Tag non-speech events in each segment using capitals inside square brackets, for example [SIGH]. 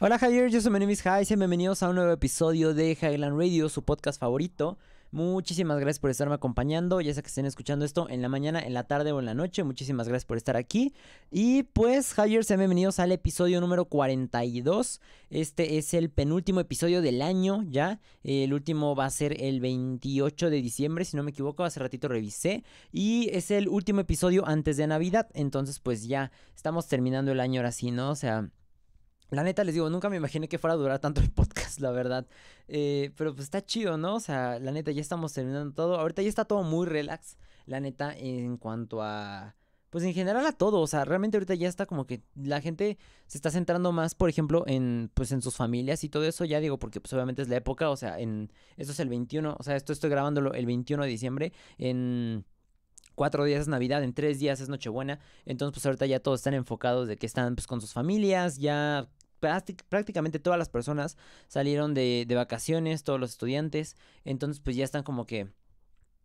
Hola Javier, yo soy mi y bienvenidos a un nuevo episodio de Highland Radio, su podcast favorito. Muchísimas gracias por estarme acompañando, ya sea que estén escuchando esto en la mañana, en la tarde o en la noche. Muchísimas gracias por estar aquí. Y pues, Javier, sean bienvenidos al episodio número 42. Este es el penúltimo episodio del año ya. El último va a ser el 28 de diciembre, si no me equivoco, hace ratito revisé. Y es el último episodio antes de Navidad. Entonces, pues ya estamos terminando el año ahora sí, ¿no? O sea... La neta les digo, nunca me imaginé que fuera a durar tanto el podcast, la verdad. Eh, pero pues está chido, ¿no? O sea, la neta ya estamos terminando todo. Ahorita ya está todo muy relax, la neta, en cuanto a... Pues en general a todo, o sea, realmente ahorita ya está como que la gente se está centrando más, por ejemplo, en pues en sus familias y todo eso, ya digo, porque pues obviamente es la época, o sea, en esto es el 21, o sea, esto estoy grabándolo el 21 de diciembre en cuatro días es Navidad, en tres días es Nochebuena. Entonces, pues ahorita ya todos están enfocados de que están pues, con sus familias, ya prácticamente todas las personas salieron de, de vacaciones, todos los estudiantes, entonces pues ya están como que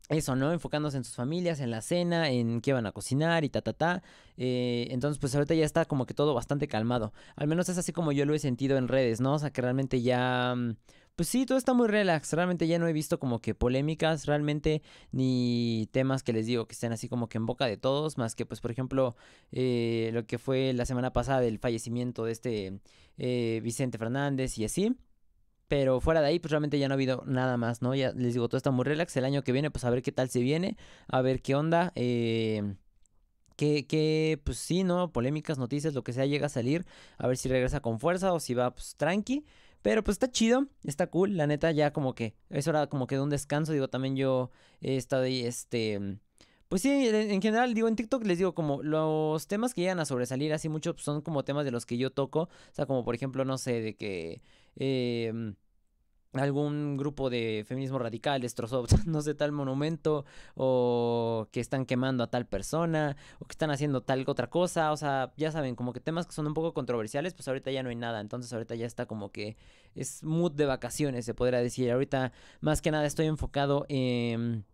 eso, ¿no? Enfocándose en sus familias, en la cena, en qué van a cocinar y ta, ta, ta. Eh, entonces, pues ahorita ya está como que todo bastante calmado. Al menos es así como yo lo he sentido en redes, ¿no? O sea, que realmente ya... Mm, pues sí, todo está muy relax. Realmente ya no he visto como que polémicas, realmente, ni temas que les digo que estén así como que en boca de todos, más que, pues, por ejemplo, eh, lo que fue la semana pasada del fallecimiento de este eh, Vicente Fernández y así. Pero fuera de ahí, pues realmente ya no ha habido nada más, ¿no? Ya les digo, todo está muy relax. El año que viene, pues a ver qué tal se viene, a ver qué onda. Eh, qué que, pues sí, ¿no? Polémicas, noticias, lo que sea llega a salir, a ver si regresa con fuerza o si va, pues tranqui. Pero pues está chido, está cool, la neta ya como que eso hora como que de un descanso, digo, también yo he estado ahí, este... Mm, pues sí, en general, digo, en TikTok les digo, como los temas que llegan a sobresalir así mucho pues, son como temas de los que yo toco. O sea, como por ejemplo, no sé, de que... Eh, mm, algún grupo de feminismo radical destrozó, [LAUGHS] no sé, tal monumento, o que están quemando a tal persona, o que están haciendo tal otra cosa, o sea, ya saben, como que temas que son un poco controversiales, pues ahorita ya no hay nada, entonces ahorita ya está como que es mood de vacaciones, se podría decir, ahorita más que nada estoy enfocado en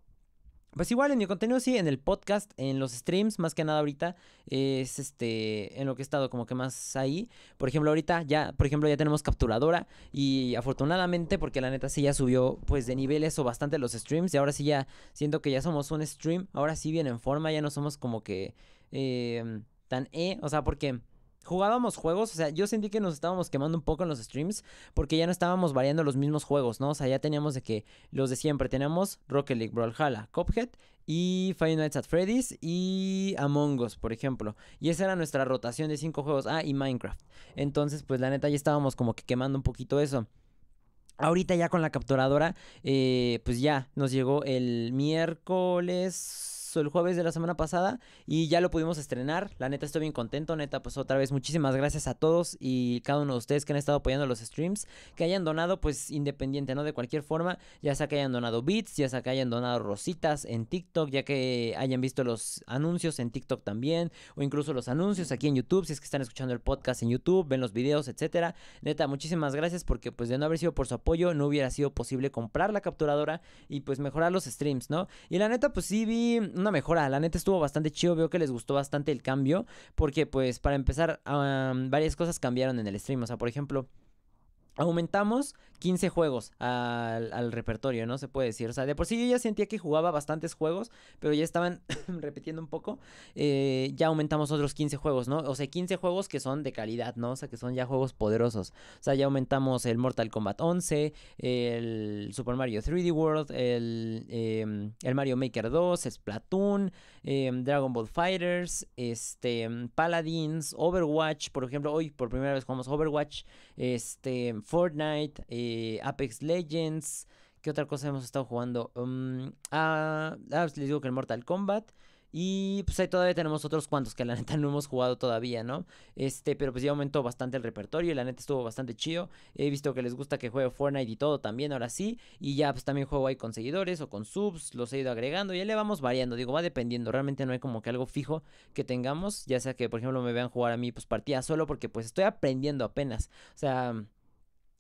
pues igual en mi contenido sí, en el podcast, en los streams, más que nada ahorita, es este, en lo que he estado como que más ahí. Por ejemplo, ahorita ya, por ejemplo, ya tenemos capturadora y afortunadamente, porque la neta sí ya subió pues de niveles o bastante los streams y ahora sí ya siento que ya somos un stream, ahora sí bien en forma, ya no somos como que em, tan E, eh, o sea, porque jugábamos juegos, o sea, yo sentí que nos estábamos quemando un poco en los streams porque ya no estábamos variando los mismos juegos, ¿no? O sea, ya teníamos de que los de siempre, teníamos Rocket League, Brawlhalla, Cophead y Five Nights at Freddy's y Among Us, por ejemplo. Y esa era nuestra rotación de cinco juegos. Ah, y Minecraft. Entonces, pues la neta ya estábamos como que quemando un poquito eso. Ahorita ya con la capturadora, eh, pues ya nos llegó el miércoles el jueves de la semana pasada y ya lo pudimos estrenar. La neta estoy bien contento, neta, pues otra vez muchísimas gracias a todos y cada uno de ustedes que han estado apoyando los streams, que hayan donado pues independiente, ¿no? De cualquier forma, ya sea que hayan donado bits, ya sea que hayan donado rositas en TikTok, ya que hayan visto los anuncios en TikTok también o incluso los anuncios aquí en YouTube, si es que están escuchando el podcast en YouTube, ven los videos, etcétera. Neta, muchísimas gracias porque pues de no haber sido por su apoyo no hubiera sido posible comprar la capturadora y pues mejorar los streams, ¿no? Y la neta pues sí vi una mejora. La neta estuvo bastante chido. Veo que les gustó bastante el cambio. Porque, pues, para empezar, varias cosas cambiaron en el stream. O sea, por ejemplo aumentamos 15 juegos al, al, repertorio, ¿no? Se puede decir. O sea, de por sí yo ya sentía que jugaba bastantes juegos, pero ya estaban [LAUGHS] repitiendo un poco. Eh, ya aumentamos otros 15 juegos, ¿no? O sea, 15 juegos que son de calidad, ¿no? O sea, que son ya juegos poderosos. O sea, ya aumentamos el Mortal Kombat 11, el Super Mario 3D World, el, em, el Mario Maker 2, Splatoon, eh, Dragon Ball Fighters, este, mm, Paladins, Overwatch, por ejemplo, hoy por primera vez jugamos Overwatch, este, Fortnite, eh, Apex Legends, ¿qué otra cosa hemos estado jugando? Mm, ah, ah, les digo que el Mortal Kombat. Y pues ahí todavía tenemos otros cuantos que la neta no hemos jugado todavía, ¿no? Este, pero pues ya aumentó bastante el repertorio y la neta estuvo bastante chido. He visto que les gusta que juegue Fortnite y todo también, ahora sí. Y ya pues también juego ahí con seguidores o con subs, los he ido agregando y le vamos variando. Digo, va dependiendo, realmente no hay como que algo fijo que tengamos. Ya sea que, por ejemplo, me vean jugar a mí pues partida solo porque pues estoy aprendiendo apenas. O sea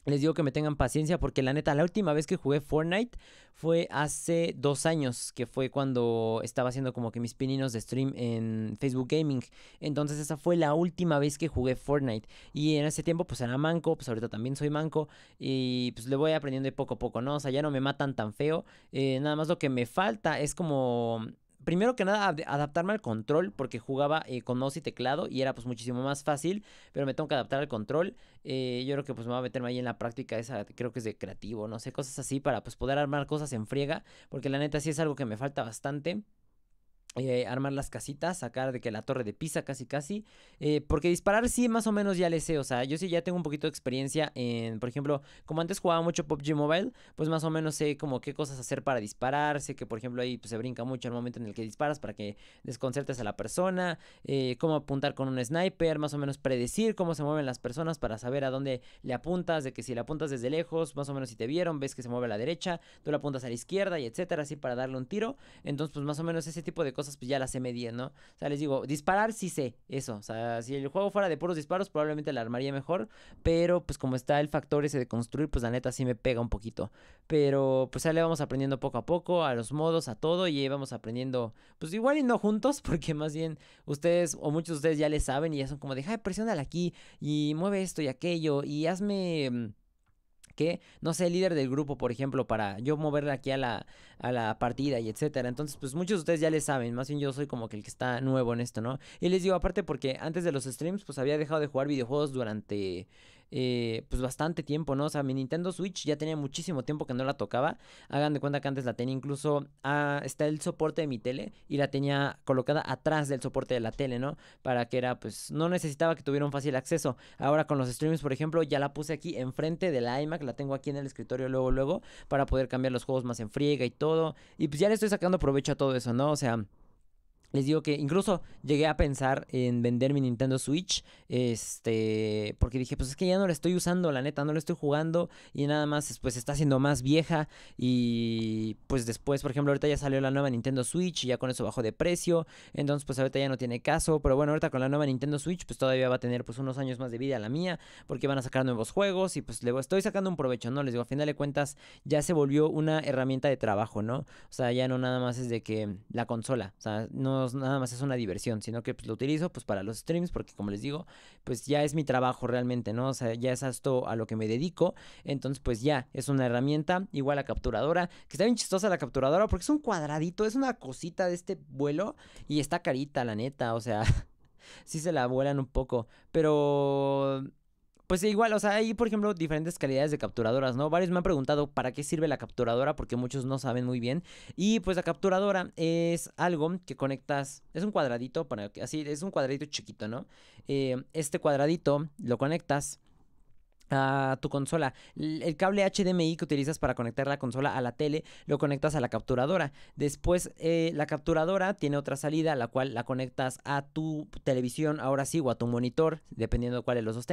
les digo que me tengan paciencia porque la neta, la última vez que jugué Fortnite fue hace dos años, que fue cuando estaba haciendo como que mis pininos de stream en Facebook Gaming. Entonces esa fue la última vez que jugué Fortnite. Y en ese tiempo pues era manco, pues ahorita también soy manco y pues le voy aprendiendo de poco a poco, ¿no? O sea, ya no me matan tan feo. Eh, nada más lo que me falta es como primero que nada, adaptarme al control, porque jugaba eh, con mouse y teclado y era pues muchísimo más fácil, pero me tengo que adaptar al control. Eh, yo creo que pues me voy a meterme ahí en la práctica esa, creo que es de creativo, no sé, cosas así para pues poder armar cosas en friega, porque la neta sí es algo que me falta bastante. Eh, armar las casitas, sacar de que la torre de Pisa casi casi, eh, porque disparar sí más o menos ya le sé, o sea, yo sí ya tengo un poquito de experiencia en, por ejemplo, como antes jugaba mucho PUBG Mobile, pues más o menos sé como qué cosas hacer para disparar, sé que por ejemplo ahí pues, se brinca mucho el momento en el que disparas para que desconcertes a la persona, eh, cómo apuntar con un sniper, más o menos predecir cómo se mueven las personas para saber a dónde le apuntas, de que si le apuntas desde lejos, más o menos si te vieron, ves que se mueve a la derecha, tú le apuntas a la izquierda y etcétera, así para darle un tiro, entonces pues más o menos ese tipo de cosas pues ya las sé medir, ¿no? O sea, les digo, disparar sí sé eso. O sea, si el juego fuera de puros disparos, probablemente la armaría mejor. Pero pues como está el factor ese de construir, pues la neta sí me pega un poquito. Pero pues ya le vamos aprendiendo poco a poco, a los modos, a todo. Y vamos aprendiendo, pues igual y no juntos, [LAUGHS] porque más bien ustedes o muchos de ustedes ya le saben y ya son como de, ay, aquí y mueve esto y aquello y hazme mm, no sé, el líder del grupo, por ejemplo, para yo moverla aquí a la, a la partida y etcétera. Entonces, pues muchos de ustedes ya le saben, más bien yo soy como que el que está nuevo en esto, ¿no? Y les digo, aparte porque antes de los streams, pues había dejado de jugar videojuegos durante eh, pues bastante tiempo, ¿no? O sea, mi Nintendo Switch ya tenía muchísimo tiempo que no la tocaba. Hagan de cuenta que antes la tenía incluso, ah está el soporte de mi tele y la tenía colocada atrás del soporte de la tele, ¿no? Para que era, pues, no necesitaba que tuviera un fácil acceso. Ahora con los streams, por ejemplo, ya la puse aquí enfrente de la iMac, la tengo aquí en el escritorio luego, luego, para poder cambiar los juegos más en friega y todo. Y pues ya le estoy sacando provecho a todo eso, ¿no? O sea... Les digo que incluso llegué a pensar en vender mi Nintendo Switch, este, porque dije, pues es que ya no la estoy usando, la neta, no la estoy jugando y nada más, pues está siendo más vieja y pues después, por ejemplo, ahorita ya salió la nueva Nintendo Switch y ya con eso bajó de precio, entonces pues ahorita ya no tiene caso, pero bueno, ahorita con la nueva Nintendo Switch pues todavía va a tener pues unos años más de vida la mía, porque van a sacar nuevos juegos y pues le voy, estoy sacando un provecho, ¿no? Les digo, a final de cuentas ya se volvió una herramienta de trabajo, ¿no? O sea, ya no nada más es de que la consola, o sea, no nada más es una diversión, sino que pues, lo utilizo pues para los streams, porque como les digo, pues ya es mi trabajo realmente, ¿no? O sea, ya es esto a lo que me dedico, entonces pues ya es una herramienta, igual la capturadora, que está bien chistosa la capturadora, porque es un cuadradito, es una cosita de este vuelo y está carita, la neta, o sea, [LAUGHS] sí se la vuelan un poco, pero pues igual, o sea, hay por ejemplo diferentes calidades de capturadoras, ¿no? Varios me han preguntado para qué sirve la capturadora porque muchos no saben muy bien. Y pues la capturadora es algo que conectas, es un cuadradito, para, así, es un cuadradito chiquito, ¿no? Eh, este cuadradito lo conectas a tu consola. El cable HDMI que utilizas para conectar la consola a la tele lo conectas a la capturadora. Después eh, la capturadora tiene otra salida, a la cual la conectas a tu televisión, ahora sí, o a tu monitor, dependiendo de cuál de los dos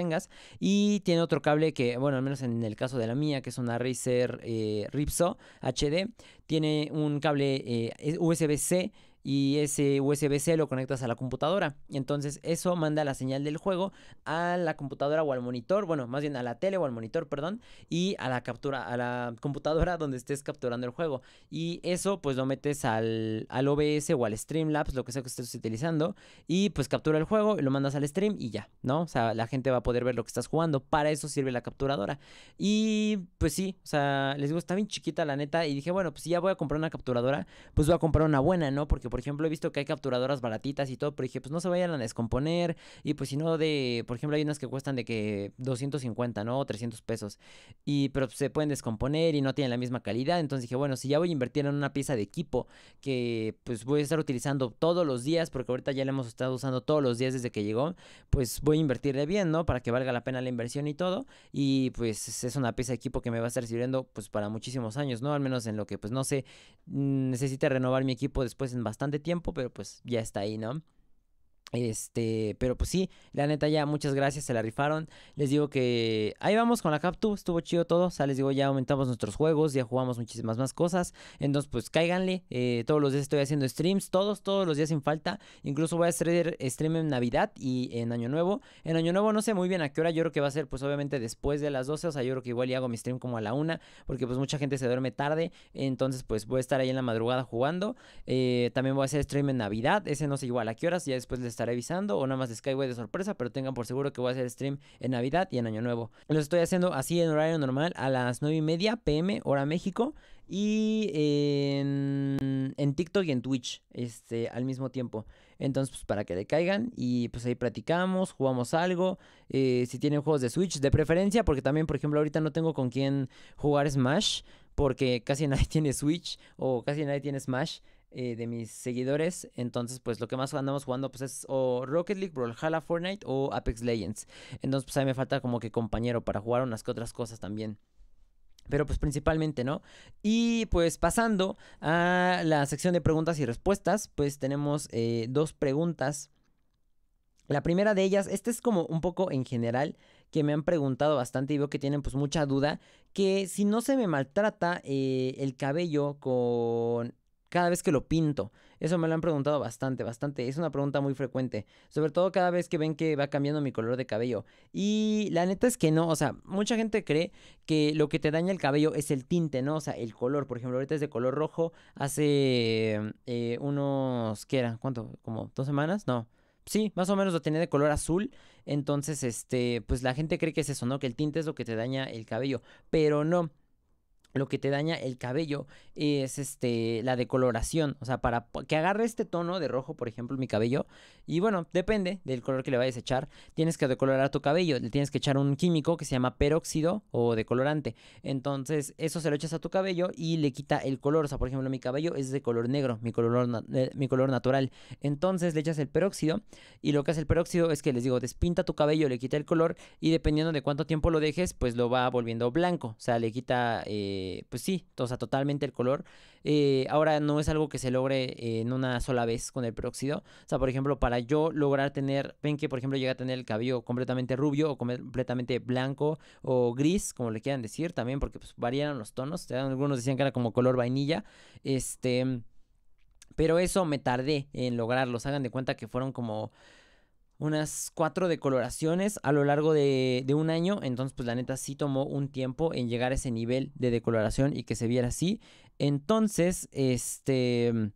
Y tiene otro cable que, bueno, al menos en el caso de la mía, que es una Razer eh, Ripso HD, tiene un cable eh, USB-C y ese USB-C lo conectas a la computadora. Y Entonces eso manda la señal del juego a la computadora o al monitor, bueno, más bien a la tele o al monitor, perdón, y a la captura, a la computadora [LAUGHS] donde estés capturando el juego. Y eso pues lo metes al, al OBS o al Streamlabs, lo que sea que estés utilizando, y pues captura el juego, y lo mandas al stream y ya, ¿no? O sea, la gente va a poder ver lo que estás jugando. Para eso sirve la capturadora. Y pues sí, o sea, les digo, está bien chiquita la neta. Y dije, bueno, pues si ya voy a comprar una capturadora, pues voy a comprar una buena, ¿no? Porque por ejemplo, he visto que hay capturadoras baratitas y todo, pero dije, pues no se vayan a descomponer. Y pues si no, de, por ejemplo, hay unas que cuestan de que 250, ¿no? O 300 pesos. Y, pero pues, se pueden descomponer y no tienen la misma calidad. Entonces dije, bueno, si ya voy a invertir en una pieza de equipo que pues voy a estar utilizando todos los días, porque ahorita ya la hemos estado usando todos los días desde que llegó, pues voy a invertir de bien, ¿no? Para que valga la pena la inversión y todo. Y pues es una pieza de equipo que me va a estar sirviendo pues para muchísimos años, ¿no? Al menos en lo que pues no sé, mm, necesite renovar mi equipo después en bastante de tiempo, pero pues ya está ahí, ¿no? Este, pero pues sí, la neta ya muchas gracias, se la rifaron. Les digo que ahí vamos con la Captu, estuvo chido todo. O sea, les digo, ya aumentamos nuestros juegos, ya jugamos muchísimas más cosas. Entonces, pues cáiganle. Eh, todos los días estoy haciendo streams, todos, todos los días sin falta. Incluso voy a hacer stream en Navidad y en Año Nuevo. En Año Nuevo no sé muy bien a qué hora, yo creo que va a ser, pues obviamente después de las 12. O sea, yo creo que igual ya hago mi stream como a la una, porque pues mucha gente se duerme tarde. Entonces, pues voy a estar ahí en la madrugada jugando. Eh, también voy a hacer stream en Navidad, ese no sé igual a qué horas, ya después les estaré avisando o nada más de Skyway de sorpresa, pero tengan por seguro que voy a hacer stream en Navidad y en Año Nuevo. Los estoy haciendo así en horario normal a las 9 y media pm, hora México, y en, TikTok y en Twitch este, al mismo tiempo. Entonces, pues para que le caigan y pues ahí platicamos, jugamos algo. Eh, si tienen juegos de Switch, de preferencia, porque también, por ejemplo, ahorita no tengo con quién jugar Smash, porque casi [LAUGHS] nadie tiene Switch o casi nadie tiene Smash. Eh, de mis seguidores. Entonces, pues lo que más andamos jugando pues es o Rocket League, Brawlhalla, Fortnite o Apex Legends. Entonces, pues ahí me falta como que compañero para jugar unas que otras cosas también. Pero pues principalmente, ¿no? Y pues pasando a la sección de preguntas y respuestas, pues tenemos eh, dos preguntas. La primera de ellas, esta es como un poco en general, que me han preguntado bastante y veo que tienen pues mucha duda, que si no se me maltrata eh, el cabello con cada vez que lo pinto? Eso me lo han preguntado bastante, bastante. Es una pregunta muy frecuente. Sobre todo cada vez que ven que va cambiando mi color de cabello. Y la neta es que no, o sea, mucha gente cree que lo que te daña el cabello es el tinte, ¿no? O sea, el color. Por ejemplo, ahorita es de color rojo. Hace eh, unos, ¿qué era? ¿Cuánto? ¿Como dos semanas? No sí, más o menos lo tenía de color azul. Entonces, este, pues la gente cree que es eso, ¿no? Que el tinte es lo que te daña el cabello. Pero no, lo que te daña el cabello es este la decoloración, o sea, para que agarre este tono de rojo, por ejemplo, mi cabello, y bueno, depende del color que le vayas a echar, tienes que decolorar tu cabello, le tienes que echar un químico que se llama peróxido o decolorante. Entonces, eso se lo echas a tu cabello y le quita el color, o sea, por ejemplo, mi cabello es de color negro, mi color eh, mi color natural. Entonces, le echas el peróxido y lo que hace el peróxido es que les digo, despinta tu cabello, le quita el color y dependiendo de cuánto tiempo lo dejes, pues lo va volviendo blanco, o sea, le quita eh, eh, pues sí, o sea, totalmente el color. Eh, ahora no es algo que se logre eh, en una sola vez con el peróxido. O sea, por ejemplo, para yo lograr tener, ven que por ejemplo llega a tener el cabello completamente rubio o completamente blanco o gris, como le quieran decir también, porque pues variaron los tonos. Algunos decían que era como color vainilla. Este... Pero eso me tardé en lograrlos. Hagan de cuenta que fueron como unas cuatro decoloraciones a lo largo de, de, un año. Entonces, pues la neta sí tomó un tiempo en llegar a ese nivel de decoloración y que se viera así. Entonces, este,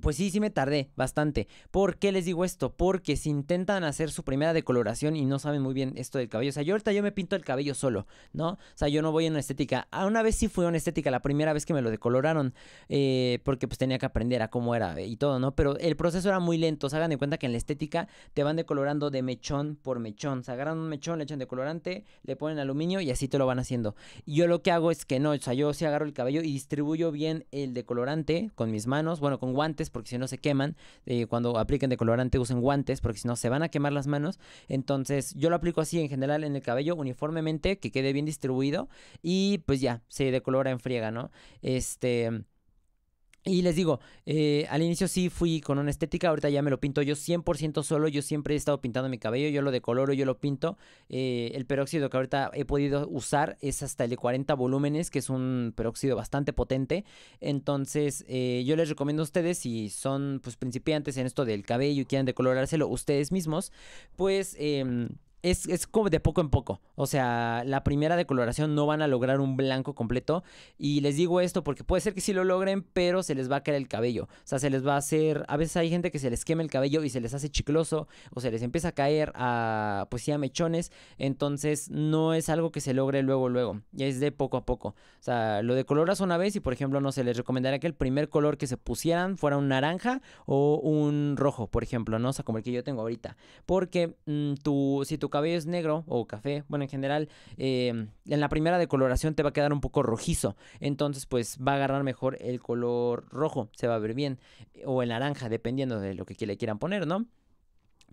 pues sí, sí me tardé bastante. ¿Por qué les digo esto? Porque si intentan hacer su primera decoloración y no saben muy bien esto del cabello. O sea, yo ahorita yo me pinto el cabello solo, ¿no? O sea, yo no voy en una estética. A ah, una vez sí fui a una estética, la primera vez que me lo decoloraron. Eh, porque pues tenía que aprender a cómo era y todo, ¿no? Pero el proceso era muy lento. O sea, hagan de cuenta que en la estética te van decolorando de mechón por mechón. O sea, agarran un mechón, le echan decolorante, le ponen aluminio y así te lo van haciendo. Y yo lo que hago es que no, o sea, yo sí agarro el cabello y distribuyo bien el decolorante con mis manos, bueno, con guantes porque si no se queman. Eh, cuando apliquen decolorante usen guantes porque si no se van a quemar las manos. Entonces yo lo aplico así en general en el cabello uniformemente, que quede bien distribuido y pues ya, se decolora en friega, ¿no? Este... Y les digo, eh, al inicio sí fui con una estética, ahorita ya me lo pinto yo 100% solo, yo siempre he estado pintando mi cabello, yo lo decoloro, yo lo pinto. Eh, el peróxido que ahorita he podido usar es hasta el de 40 volúmenes, que es un peróxido bastante potente. Entonces eh, yo les recomiendo a ustedes, si son pues principiantes en esto del cabello y quieren decolorárselo ustedes mismos, pues... Em, es, como de poco en poco. O sea, la primera decoloración no van a lograr un blanco completo. Y les digo esto porque puede ser que sí lo logren, pero se les va a caer el cabello. O sea, se les va a hacer. A veces hay gente que se les quema el cabello y se les hace chicloso o se les empieza a caer a, pues sí, a mechones. Entonces, no es algo que se logre luego, luego. Y es de poco a poco. O sea, lo decoloras una vez y, por ejemplo, no se les recomendaría que el primer color que se pusieran fuera un naranja o un rojo, por ejemplo, ¿no? O sea, como el que yo tengo ahorita. Porque mm, tú... si tu cabello es negro o café, bueno, en general, em, en la primera decoloración te va a quedar un poco rojizo. Entonces, pues va a agarrar mejor el color rojo, se va a ver bien. O el naranja, dependiendo de lo que le quieran poner, ¿no?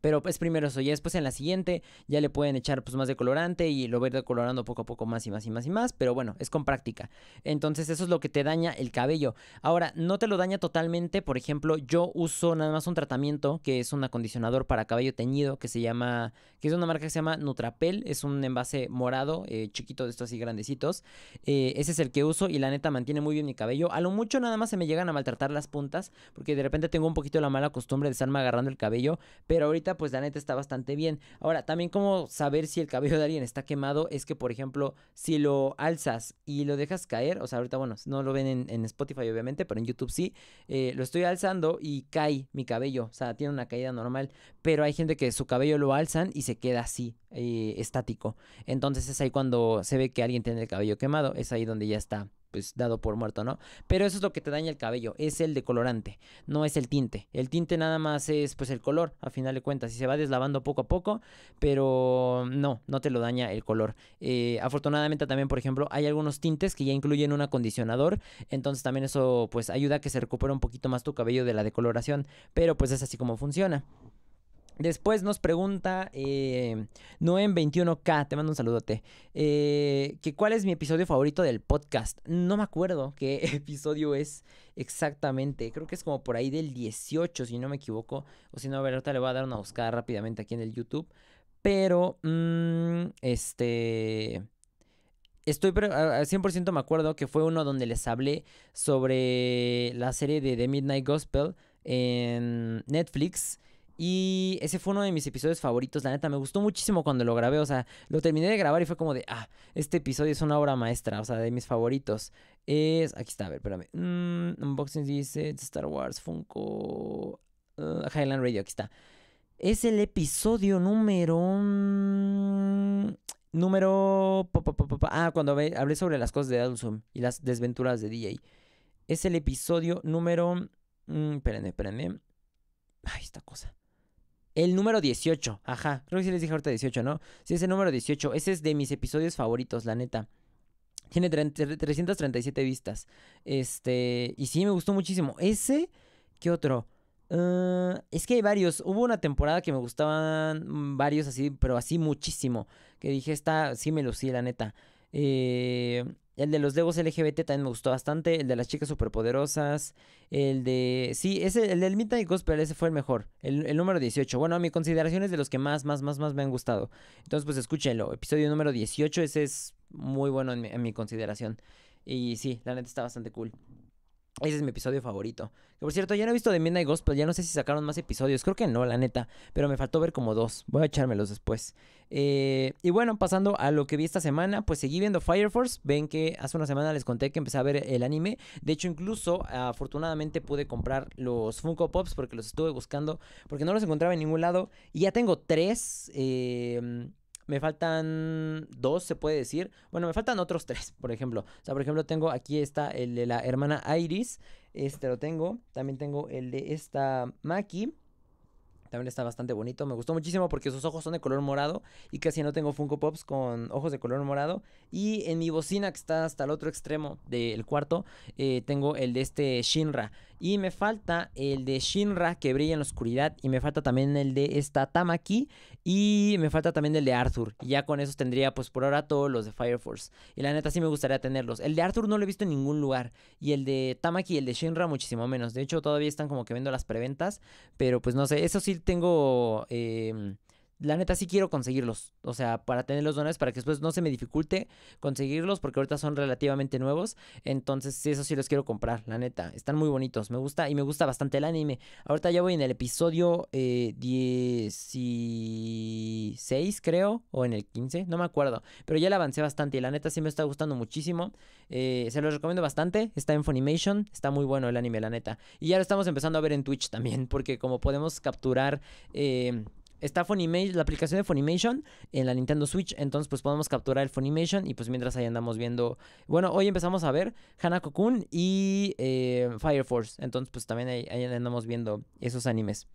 Pero es pues, primero eso. Y después en la siguiente ya le pueden echar pues más de colorante y lo voy a ir decolorando poco a poco más y más y más y más. Pero bueno, es con práctica. Entonces eso es lo que te daña el cabello. Ahora, no te lo daña totalmente. Por ejemplo, yo uso nada más un tratamiento que es un acondicionador para cabello teñido que se llama, que es una marca que se llama Nutrapel. Es un envase morado, eh, chiquito de estos así grandecitos. Eh, ese es el que uso y la neta mantiene muy bien mi cabello. A lo mucho nada más se me llegan a maltratar las puntas porque de repente tengo un poquito la mala costumbre de estarme agarrando el cabello. Pero ahorita pues la neta está bastante bien. Ahora, también como saber si el cabello de alguien está quemado es que, por ejemplo, si lo alzas y lo dejas caer, o sea, ahorita, bueno, no lo ven en, Spotify obviamente, pero en YouTube sí, eh, lo estoy alzando y cae mi cabello, o sea, tiene una caída normal, pero hay gente que su cabello lo alzan y se queda así, eh, estático. Entonces es ahí cuando se ve que alguien tiene el cabello quemado, es ahí donde ya está pues dado por muerto, ¿no? Pero eso es lo que te daña el cabello, es el decolorante, no es el tinte. El tinte nada más es pues el color, a final de cuentas, y se va deslavando poco a poco, pero no, no te lo daña el color. Eh, afortunadamente también, por ejemplo, hay algunos tintes que ya incluyen un acondicionador, entonces también eso pues ayuda a que se recupere un poquito más tu cabello de la decoloración, pero pues es así como funciona. Después nos pregunta eh, Noem21K, te mando un saludote, eh, que cuál es mi episodio favorito del podcast. No me acuerdo [LAUGHS] qué episodio es exactamente, creo que es como por ahí del 18, si no me equivoco, o si no, a ver, ahorita le voy a dar una buscada rápidamente aquí en el YouTube, pero, mm, este, estoy al 100% me acuerdo que fue uno donde les hablé sobre la serie de The Midnight Gospel en Netflix y ese fue uno de mis episodios favoritos, la neta, me gustó muchísimo cuando lo grabé, o sea, lo terminé de grabar y fue como de, ah, este episodio es una obra maestra, o sea, de mis favoritos. Es, aquí está, a ver, espérame. Mm, unboxing dice Star Wars, Funko, uh, Highland Radio, aquí está. Es el episodio número... Mm, número... ah, cuando hablé sobre las cosas de Adult y las desventuras de DJ. Es el episodio número... Mm, espérenme, espérenme. Ay, esta cosa. El número 18, ajá, creo que sí les dije ahorita 18, ¿no? Sí, ese número 18, ese es de mis episodios favoritos, la neta. Tiene 337 vistas. Este, y sí, me gustó muchísimo. Ese, ¿qué otro? Ah, es que hay varios. Hubo una temporada que me gustaban varios así, pero así muchísimo. Que dije, esta sí me lucí, la neta. Eh, el de los devos LGBT también me gustó bastante. El de las chicas superpoderosas. El de. Sí, ese, el del Midnight Gospel, ese fue el mejor. El, número 18. Bueno, a mi consideración es de los que más, más, más, más me han gustado. Entonces, pues escúchenlo. Episodio número 18. Ese es muy bueno en mi, en mi consideración. Y sí, la neta está bastante cool. Ese es mi episodio favorito. Que por cierto, ya no he visto The Midnight Gospel, ya no sé si sacaron más episodios, creo que no, la neta, pero me faltó ver como dos, voy a echármelos después. Eh, y bueno, pasando a lo que vi esta semana, pues seguí viendo Fire Force, ven que hace una semana les conté que empecé a ver el anime, de hecho incluso afortunadamente pude comprar los Funko Pops porque los estuve buscando, porque no los encontraba en ningún lado, y ya tengo tres... Eh, me faltan dos, se puede decir. Bueno, me faltan otros tres, por ejemplo. O sea, por ejemplo, tengo aquí está el de la hermana Iris. Este lo tengo. También tengo el de esta Maki. También está bastante bonito. Me gustó muchísimo porque sus ojos son de color morado. Y casi no tengo Funko Pops con ojos de color morado. Y en mi bocina, que está hasta el otro extremo del cuarto, eh, tengo el de este Shinra. Y me falta el de Shinra que brilla en la oscuridad. Y me falta también el de esta Tamaki. Y me falta también el de Arthur. Y ya con esos tendría, pues por ahora, todos los de Fire Force. Y la neta sí me gustaría tenerlos. El de Arthur no lo he visto en ningún lugar. Y el de Tamaki y el de Shinra muchísimo menos. De hecho, todavía están como que viendo las preventas. Pero pues no sé, eso sí tengo... Eh, la neta sí quiero conseguirlos. O sea, para tener los dones, para que después no se me dificulte conseguirlos, porque ahorita son relativamente nuevos. Entonces, sí, eso sí los quiero comprar, la neta. Están muy bonitos. Me gusta y me gusta bastante el anime. Ahorita ya voy en el episodio 16, eh, creo, o en el 15, no me acuerdo. Pero ya le avancé bastante y la neta sí me está gustando muchísimo. Eh, se los recomiendo bastante. Está en Funimation. Está muy bueno el anime, la neta. Y ya lo estamos empezando a ver en Twitch también, porque como podemos capturar. Eh, está la aplicación de Funimation en la Nintendo Switch, entonces pues podemos capturar el Funimation y pues mientras ahí andamos viendo, bueno, hoy empezamos a ver Hanako Kun y eh, Fire Force, entonces pues también ahí andamos viendo esos animes.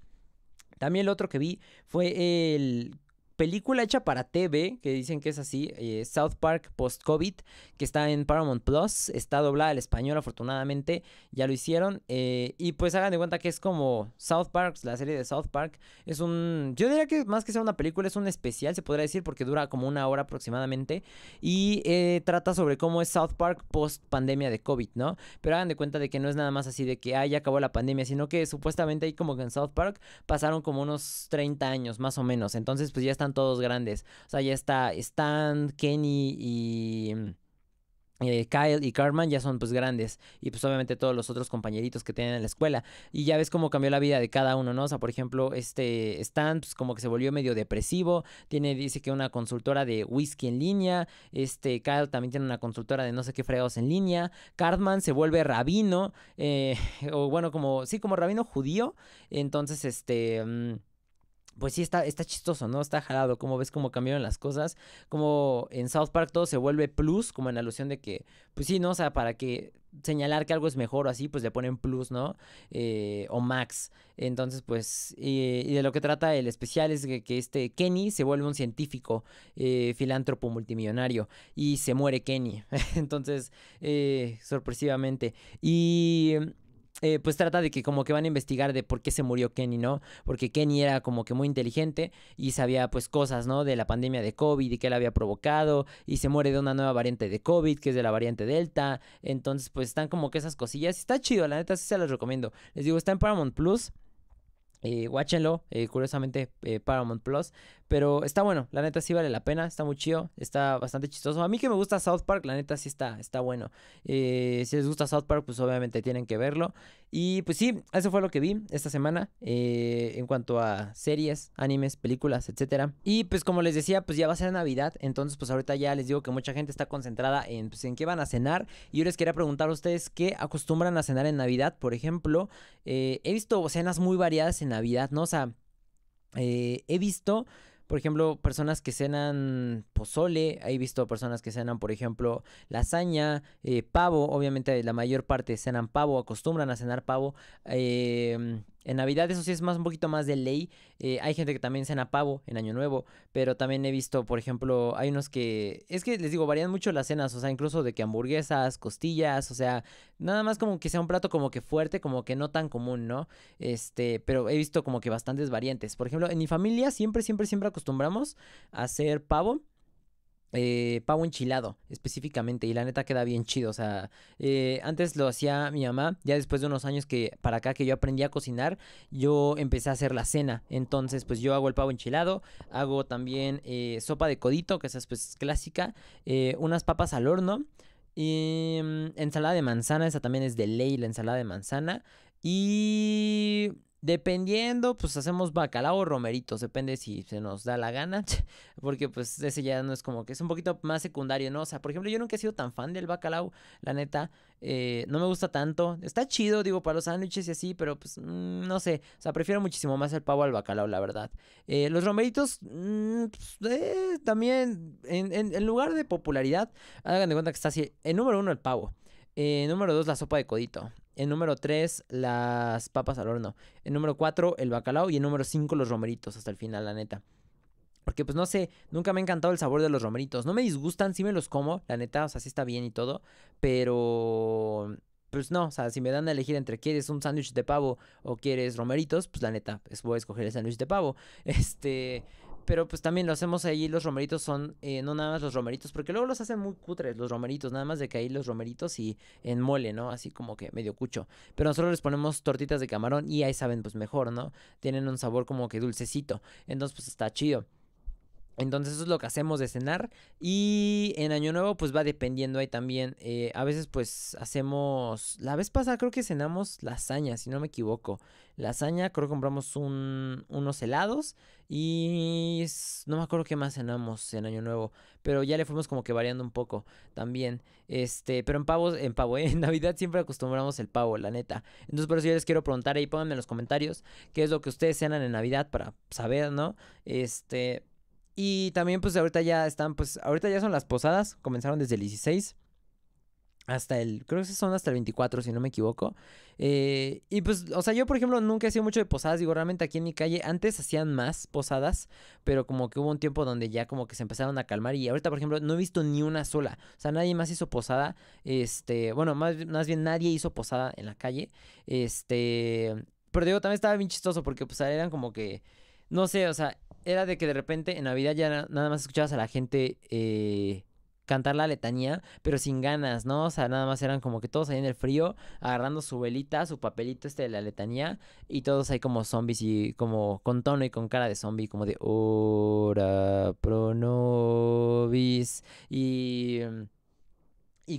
También el otro que vi fue el película hecha para TV, que dicen que es así, eh, South Park Post-COVID, que está en Paramount Plus, está doblada al español, afortunadamente, ya lo hicieron. Eh, y pues hagan de cuenta que es como South Park, la serie de South Park. Es un. Yo diría que más que sea una película, es un especial, se podría decir, porque dura como una hora aproximadamente. Y eh, trata sobre cómo es South Park post pandemia de COVID, ¿no? Pero hagan de cuenta de que no es nada más así de que, ah, ya acabó la pandemia, sino que supuestamente ahí como que en South Park pasaron como unos 30 años más o menos. Entonces, pues ya están todos grandes. O sea, ya está Stan, Kenny y... Mm, eh, Kyle y Cartman ya son pues grandes y pues obviamente todos los otros compañeritos que tienen en la escuela y ya ves cómo cambió la vida de cada uno, ¿no? O sea, por ejemplo, este Stan pues como que se volvió medio depresivo, tiene dice que una consultora de whisky en línea, este Kyle también tiene una consultora de no sé qué fregados en línea, Cartman se vuelve rabino, eh, [LAUGHS] o bueno, como sí, como rabino judío, entonces este... Mm, pues sí está, está chistoso, ¿no? Está jalado, como ves cómo cambiaron las cosas, como en South Park todo se vuelve plus, como en alusión de que, pues sí, ¿no? O sea, para que señalar que algo es mejor o así, pues le ponen plus, ¿no? Eh, o max. Entonces, pues, y de lo que trata el especial es que, este Kenny se vuelve un científico, eh, filántropo multimillonario, y se muere Kenny. [LAUGHS] Entonces, eh, sorpresivamente. Y... Eh, pues trata de que como que van a investigar de por qué se murió Kenny, ¿no? Porque Kenny era como que muy inteligente y sabía pues cosas, ¿no? De la pandemia de COVID y que la había provocado y se muere de una nueva variante de COVID que es de la variante Delta. Entonces pues están como que esas cosillas. Está chido, la neta sí se las recomiendo. Les digo, está en Paramount Plus. Eh, eh curiosamente eh, Paramount Plus, pero está bueno, la neta sí vale la pena, está muy chido, está bastante chistoso. A mí que me gusta South Park, la neta sí está, está bueno. Eh, si les gusta South Park, pues obviamente tienen que verlo. Y pues sí, eso fue lo que vi esta semana eh, en cuanto a series, animes, películas, etc. Y pues como les decía, pues ya va a ser Navidad, entonces pues ahorita ya les digo que mucha gente está concentrada en, pues, en qué van a cenar. Y yo les quería preguntar a ustedes qué acostumbran a cenar en Navidad, por ejemplo. Eh, he visto cenas muy variadas en Navidad, ¿no? O sea, he visto por ejemplo, personas que cenan pozole, he visto personas que cenan, por ejemplo, lasaña, eh, pavo, obviamente la mayor parte cenan pavo, acostumbran a cenar pavo, eh, en Navidad eso sí es más un poquito más de ley. Eh, hay gente que también cena pavo en Año Nuevo, pero también he visto, por ejemplo, hay unos que... Es que les digo, varían mucho las cenas, o sea, incluso de que hamburguesas, costillas, o sea, nada más como que sea un plato como que fuerte, como que no tan común, ¿no? Este, pero he visto como que bastantes variantes. Por ejemplo, en mi familia siempre, siempre, siempre acostumbramos a hacer pavo eh, pavo enchilado específicamente y la neta queda bien chido. O sea, eh, antes lo hacía mi mamá, ya después de unos años que para acá que yo aprendí a cocinar, yo empecé a hacer la cena. Entonces, pues yo hago el pavo enchilado, hago también eh, sopa de codito, que esa es pues, clásica, unas papas al horno. Y mm, ensalada de manzana, esa también es de ley, la ensalada de manzana. Y Dependiendo, pues hacemos bacalao o romeritos, depende si se nos da la gana, [LAUGHS] porque pues ese ya no es como que es un poquito más secundario, ¿no? O sea, por ejemplo, yo nunca he sido tan fan del bacalao, la neta, eh, no me gusta tanto, está chido, digo, para los sándwiches y así, pero pues mm, no sé, o sea, prefiero muchísimo más el pavo al bacalao, la verdad. Eh, los romeritos, mm, pues, eh, también, en, en, lugar de popularidad, hagan de cuenta que está así, el número uno el pavo, eh, número dos, la sopa de codito. En número 3, las papas al horno. En número 4, el bacalao. Y en número 5, los romeritos hasta el final, la neta. Porque pues no sé, nunca me ha encantado el sabor de los romeritos. No me disgustan, sí me los como, la neta, o sea, sí está bien y todo. Pero... Pues no, o sea, si me dan a elegir entre quieres un sándwich de pavo o quieres romeritos, pues la neta, pues voy a escoger el sándwich de pavo. [LAUGHS] Este, pero pues también lo hacemos ahí. Los romeritos son, eh, no nada más los romeritos, porque luego los hacen muy cutres, los romeritos, nada más de que ahí los romeritos y en mole, ¿no? Así como que medio cucho. Pero nosotros les ponemos tortitas de camarón y ahí saben, pues mejor, ¿no? Tienen un sabor como que dulcecito. Entonces, pues está chido. Entonces eso es lo que hacemos de cenar. Y en Año Nuevo pues va dependiendo ahí también. Eh, a veces pues hacemos... La vez pasada creo que cenamos lasaña, si no me equivoco lasaña, creo que compramos un, unos helados y no me acuerdo qué más cenamos en Año Nuevo, pero ya le fuimos como que variando un poco también. Este, pero en pavos, en pavo, [LAUGHS] en Navidad siempre acostumbramos el pavo, la neta. Entonces, por eso yo les quiero preguntar ahí, pónganme en los comentarios qué es lo que ustedes cenan en Navidad para saber, ¿no? Este, y también pues ahorita ya están, pues ahorita ya son las posadas, comenzaron desde el 16 hasta el, creo que son hasta el 24, si no me equivoco. Eh, y pues, o sea, yo por ejemplo nunca he sido mucho de posadas, digo, realmente aquí en mi calle antes hacían más posadas, pero como que hubo un tiempo donde ya como que se empezaron a calmar y ahorita por ejemplo no he visto ni una sola, o sea, nadie más hizo posada, este, bueno, más, más bien nadie hizo posada en la calle, este, pero digo, también estaba bien chistoso porque pues eran como que, no sé, o sea, era de que de repente en Navidad ya nada más escuchabas a la gente, eh cantar la letanía, pero sin ganas, ¿no? O sea, nada más eran como que todos ahí en el frío, agarrando su velita, su papelito este de la letanía, y todos ahí como zombies y como con tono y con cara de zombie, como de ora pro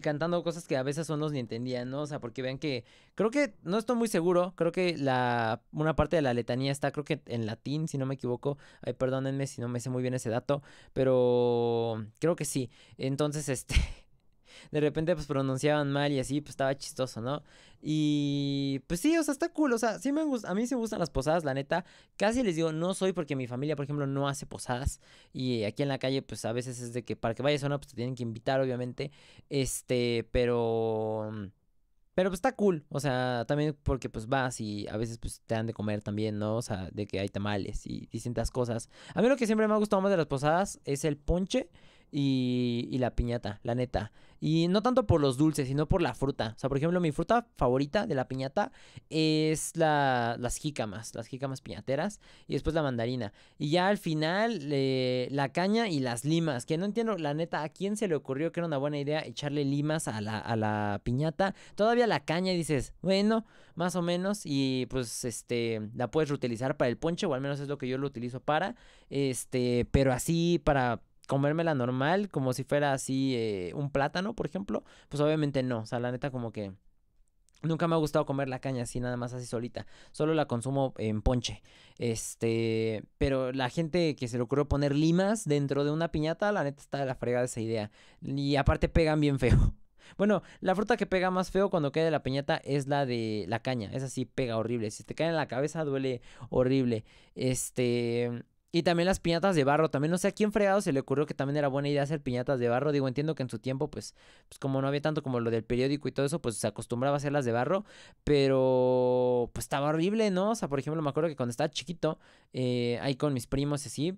cantando cosas que a veces unos ni entendían, ¿no? O sea, porque vean que creo que no estoy muy seguro, creo que la una parte de la letanía está creo que en latín, si no me equivoco. Ay, perdónenme si no me sé muy bien ese dato, pero creo que sí. Entonces, este [LAUGHS] de repente pues pronunciaban mal y así, pues estaba chistoso, ¿no? Y pues sí, o sea, está cool, o sea, sí me gusta, a mí sí me gustan las posadas, la neta. Casi les digo, no soy porque mi familia, por ejemplo, no hace posadas y aquí en la calle pues a veces es de que para que vayas a no pues te tienen que invitar, obviamente. Este, pero... Mm, pero pues está cool, o sea, también porque pues vas y a veces pues te dan de comer también, ¿no? O sea, de que hay tamales y distintas cosas. A mí lo que siempre me ha gustado más de las posadas es el ponche y, la piñata, la neta. Y no tanto por los dulces, sino por la fruta. O sea, por ejemplo, mi fruta favorita de la piñata es la, las jícamas, las jícamas piñateras, y después la mandarina. Y ya al final, eh, la caña y las limas, que no entiendo, la neta, ¿a quién se le ocurrió que era una buena idea echarle limas a la, piñata? Todavía la caña y dices, bueno, más o menos, y pues este, la puedes reutilizar para el ponche, o al menos es lo que yo lo utilizo para, este, pero así para comérmela normal, como si fuera así eh, un plátano, por ejemplo, pues obviamente no. O sea, la neta como que... Nunca me ha gustado comer la caña así nada más así solita. Solo la consumo en ponche. Este, pero la gente que se le ocurrió poner limas dentro de una piñata, la neta está de la fregada esa idea. Y aparte pegan bien feo. [LAUGHS] Bueno, la fruta que pega más feo cuando cae de la piñata es la de la caña. Esa sí pega horrible. Si te cae en la cabeza duele horrible. Este, y también las piñatas de barro. También no sé a quién fregado se le ocurrió que también era buena idea hacer piñatas de barro. Digo, entiendo que en su tiempo, pues, pues como no había tanto como lo del periódico y todo eso, pues se acostumbraba a hacerlas de barro. Pero, pues estaba horrible, ¿no? O sea, por ejemplo, me acuerdo que cuando estaba chiquito, eh, ahí con mis primos y así,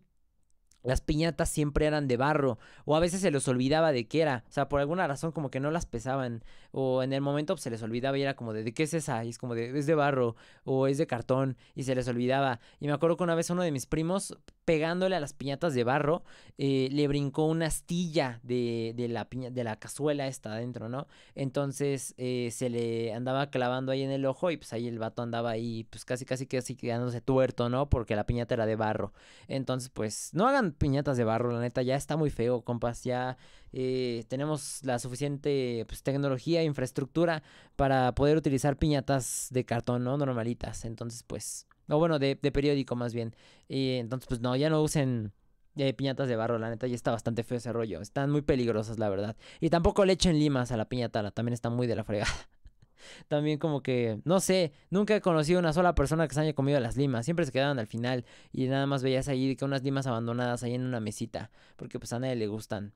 las piñatas siempre eran de barro o a veces se les olvidaba de qué era, o sea, por alguna razón como que no las pesaban o en el momento se les olvidaba y era como de, ¿de qué es esa? Y es como de, es de barro o es de cartón y se les olvidaba. Y me acuerdo que una vez uno de mis primos pegándole a las piñatas de barro, eh, le brincó una astilla de, la de la cazuela esta adentro, ¿no? Entonces eh, se le andaba clavando ahí en el ojo y pues ahí el vato andaba ahí, pues casi, casi, casi quedándose tuerto, ¿no? Porque la piñata era de barro. Entonces, pues no hagan piñatas de barro, la neta, ya está muy feo, compas, ya eh, tenemos la suficiente pues, tecnología, infraestructura para poder utilizar piñatas de cartón, ¿no? Normalitas. Entonces, pues o bueno, de, de periódico más bien. Y entonces, pues no, ya no usen eh, piñatas de barro, la neta, ya está bastante feo ese rollo. Están muy peligrosas, la verdad. Y tampoco le echen limas a la piñata, también está muy de la fregada. [LAUGHS] también como que, no sé, nunca he conocido una sola persona que se haya comido las limas. Siempre se quedaban al final y nada más veías ahí que unas limas abandonadas ahí en una mesita, porque pues a nadie le gustan.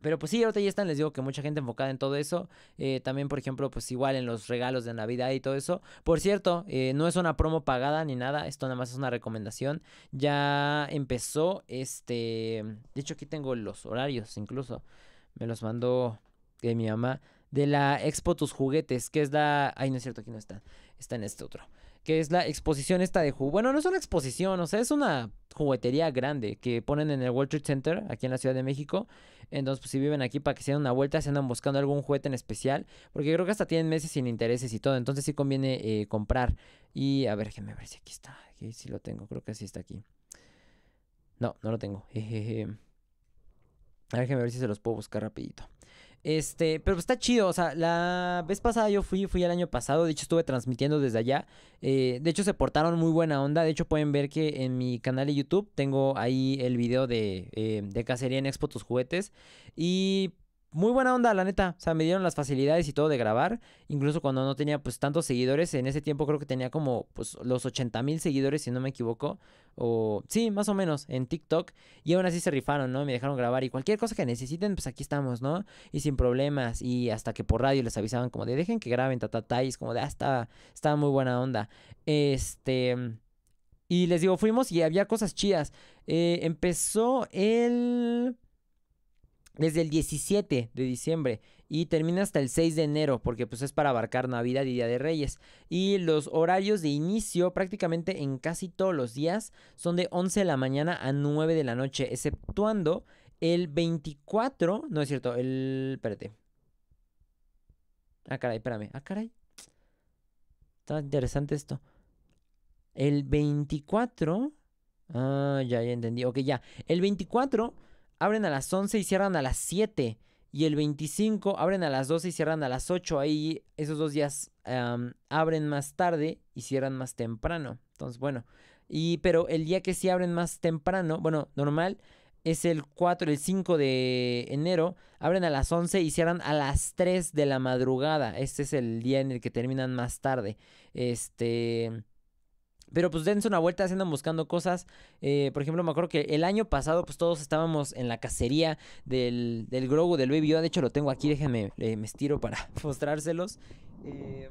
Pero pues sí, ahorita ya están, les digo que mucha gente enfocada en todo eso. Eh, también, por ejemplo, pues igual en los regalos de Navidad y todo eso. Por cierto, eh, no es una promo pagada ni nada, esto nada más es una recomendación. Ya empezó este... De hecho, aquí tengo los horarios incluso. Me los mandó de eh, mi mamá. De la Expo Tus Juguetes, que es la... Ay, no es cierto, aquí no está. Está en este otro que es la exposición esta de juguetes. Bueno, no es una exposición, o sea, es una juguetería grande que ponen en el World Trade Center, aquí en la Ciudad de México. Entonces, pues si viven aquí para que se den una vuelta, se andan buscando algún juguete en especial, porque creo que hasta tienen meses sin intereses y todo, entonces sí conviene eh, comprar. Y a ver, déjenme ver si aquí está, aquí sí lo tengo, creo que sí está aquí. No, no lo tengo. [LAUGHS] A ver, déjenme ver si se los puedo buscar rapidito. Este, pero está chido, o sea, la vez pasada yo fui, fui el año pasado, de hecho estuve transmitiendo desde allá. Eh, de hecho se portaron muy buena onda, de hecho pueden ver que en mi canal de YouTube tengo ahí el video de, eh, de Cacería en Expo Tus Juguetes. Y muy buena onda, la neta. O sea, me dieron las facilidades y todo de grabar. Incluso cuando no tenía pues tantos seguidores. En ese tiempo creo que tenía como pues los 80 mil seguidores, si no me equivoco. O sí, más o menos, en TikTok. Y aún así se rifaron, ¿no? Me dejaron grabar. Y cualquier cosa que necesiten, pues aquí estamos, ¿no? Y sin problemas. Y hasta que por radio les avisaban como de dejen que graben, tatatay. como de hasta, ah, estaba muy buena onda. Este... Y les digo, fuimos y había cosas chidas. Eh, empezó el desde el 17 de diciembre y termina hasta el 6 de enero porque pues es para abarcar Navidad y Día de Reyes. Y los horarios de inicio prácticamente en casi todos los días son de 11 de la mañana a 9 de la noche, exceptuando el 24, no es cierto, el... espérate. Ah, caray, espérame. Ah, caray. Está interesante esto. El 24... Ah, ya, ya entendí. Ok, ya. El 24 abren a las 11 y cierran a las 7. Y el 25 abren a las 12 y cierran a las 8. Ahí esos dos días abren más tarde y cierran más temprano. Entonces, bueno. Y, pero el día que sí abren más temprano, bueno, normal, es el 4, el 5 de enero. Abren a las 11 y cierran a las 3 de la madrugada. Este es el día en el que terminan más tarde. Este. Pero pues dense una vuelta, se andan buscando cosas. Eh, por ejemplo, me acuerdo que el año pasado, pues todos estábamos en la cacería del, del Grogu, del Baby Yoda. De hecho, lo tengo aquí, déjenme, eh, me estiro para [LAUGHS] mostrárselos. Eh,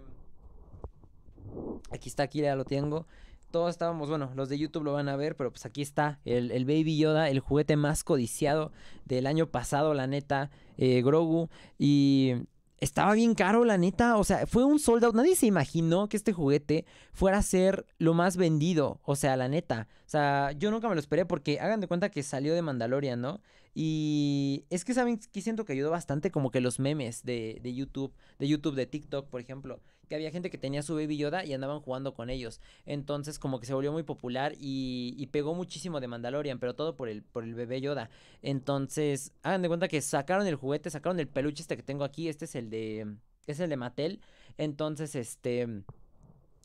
aquí está, aquí ya lo tengo. Todos estábamos, bueno, los de YouTube lo van a ver, pero pues aquí está el, el Baby Yoda, el juguete más codiciado del año pasado, la neta, Grogu. Y estaba bien caro, la neta. O sea, fue un sold Nadie se imaginó que este juguete fuera a ser lo más vendido. O sea, la neta. O sea, yo nunca me lo esperé porque hagan de cuenta que salió de Mandalorian, ¿no? Y es que saben que siento que ayudó bastante como que los memes de, de YouTube, de YouTube, de TikTok, por ejemplo que había gente que tenía su bebé Yoda y andaban jugando con ellos. Entonces como que se volvió muy popular y, y pegó muchísimo de Mandalorian, pero todo por el, por el bebé Yoda. Entonces, hagan de cuenta que sacaron el juguete, sacaron el peluche este que tengo aquí, este es el de... Es el de Mattel. Entonces, este...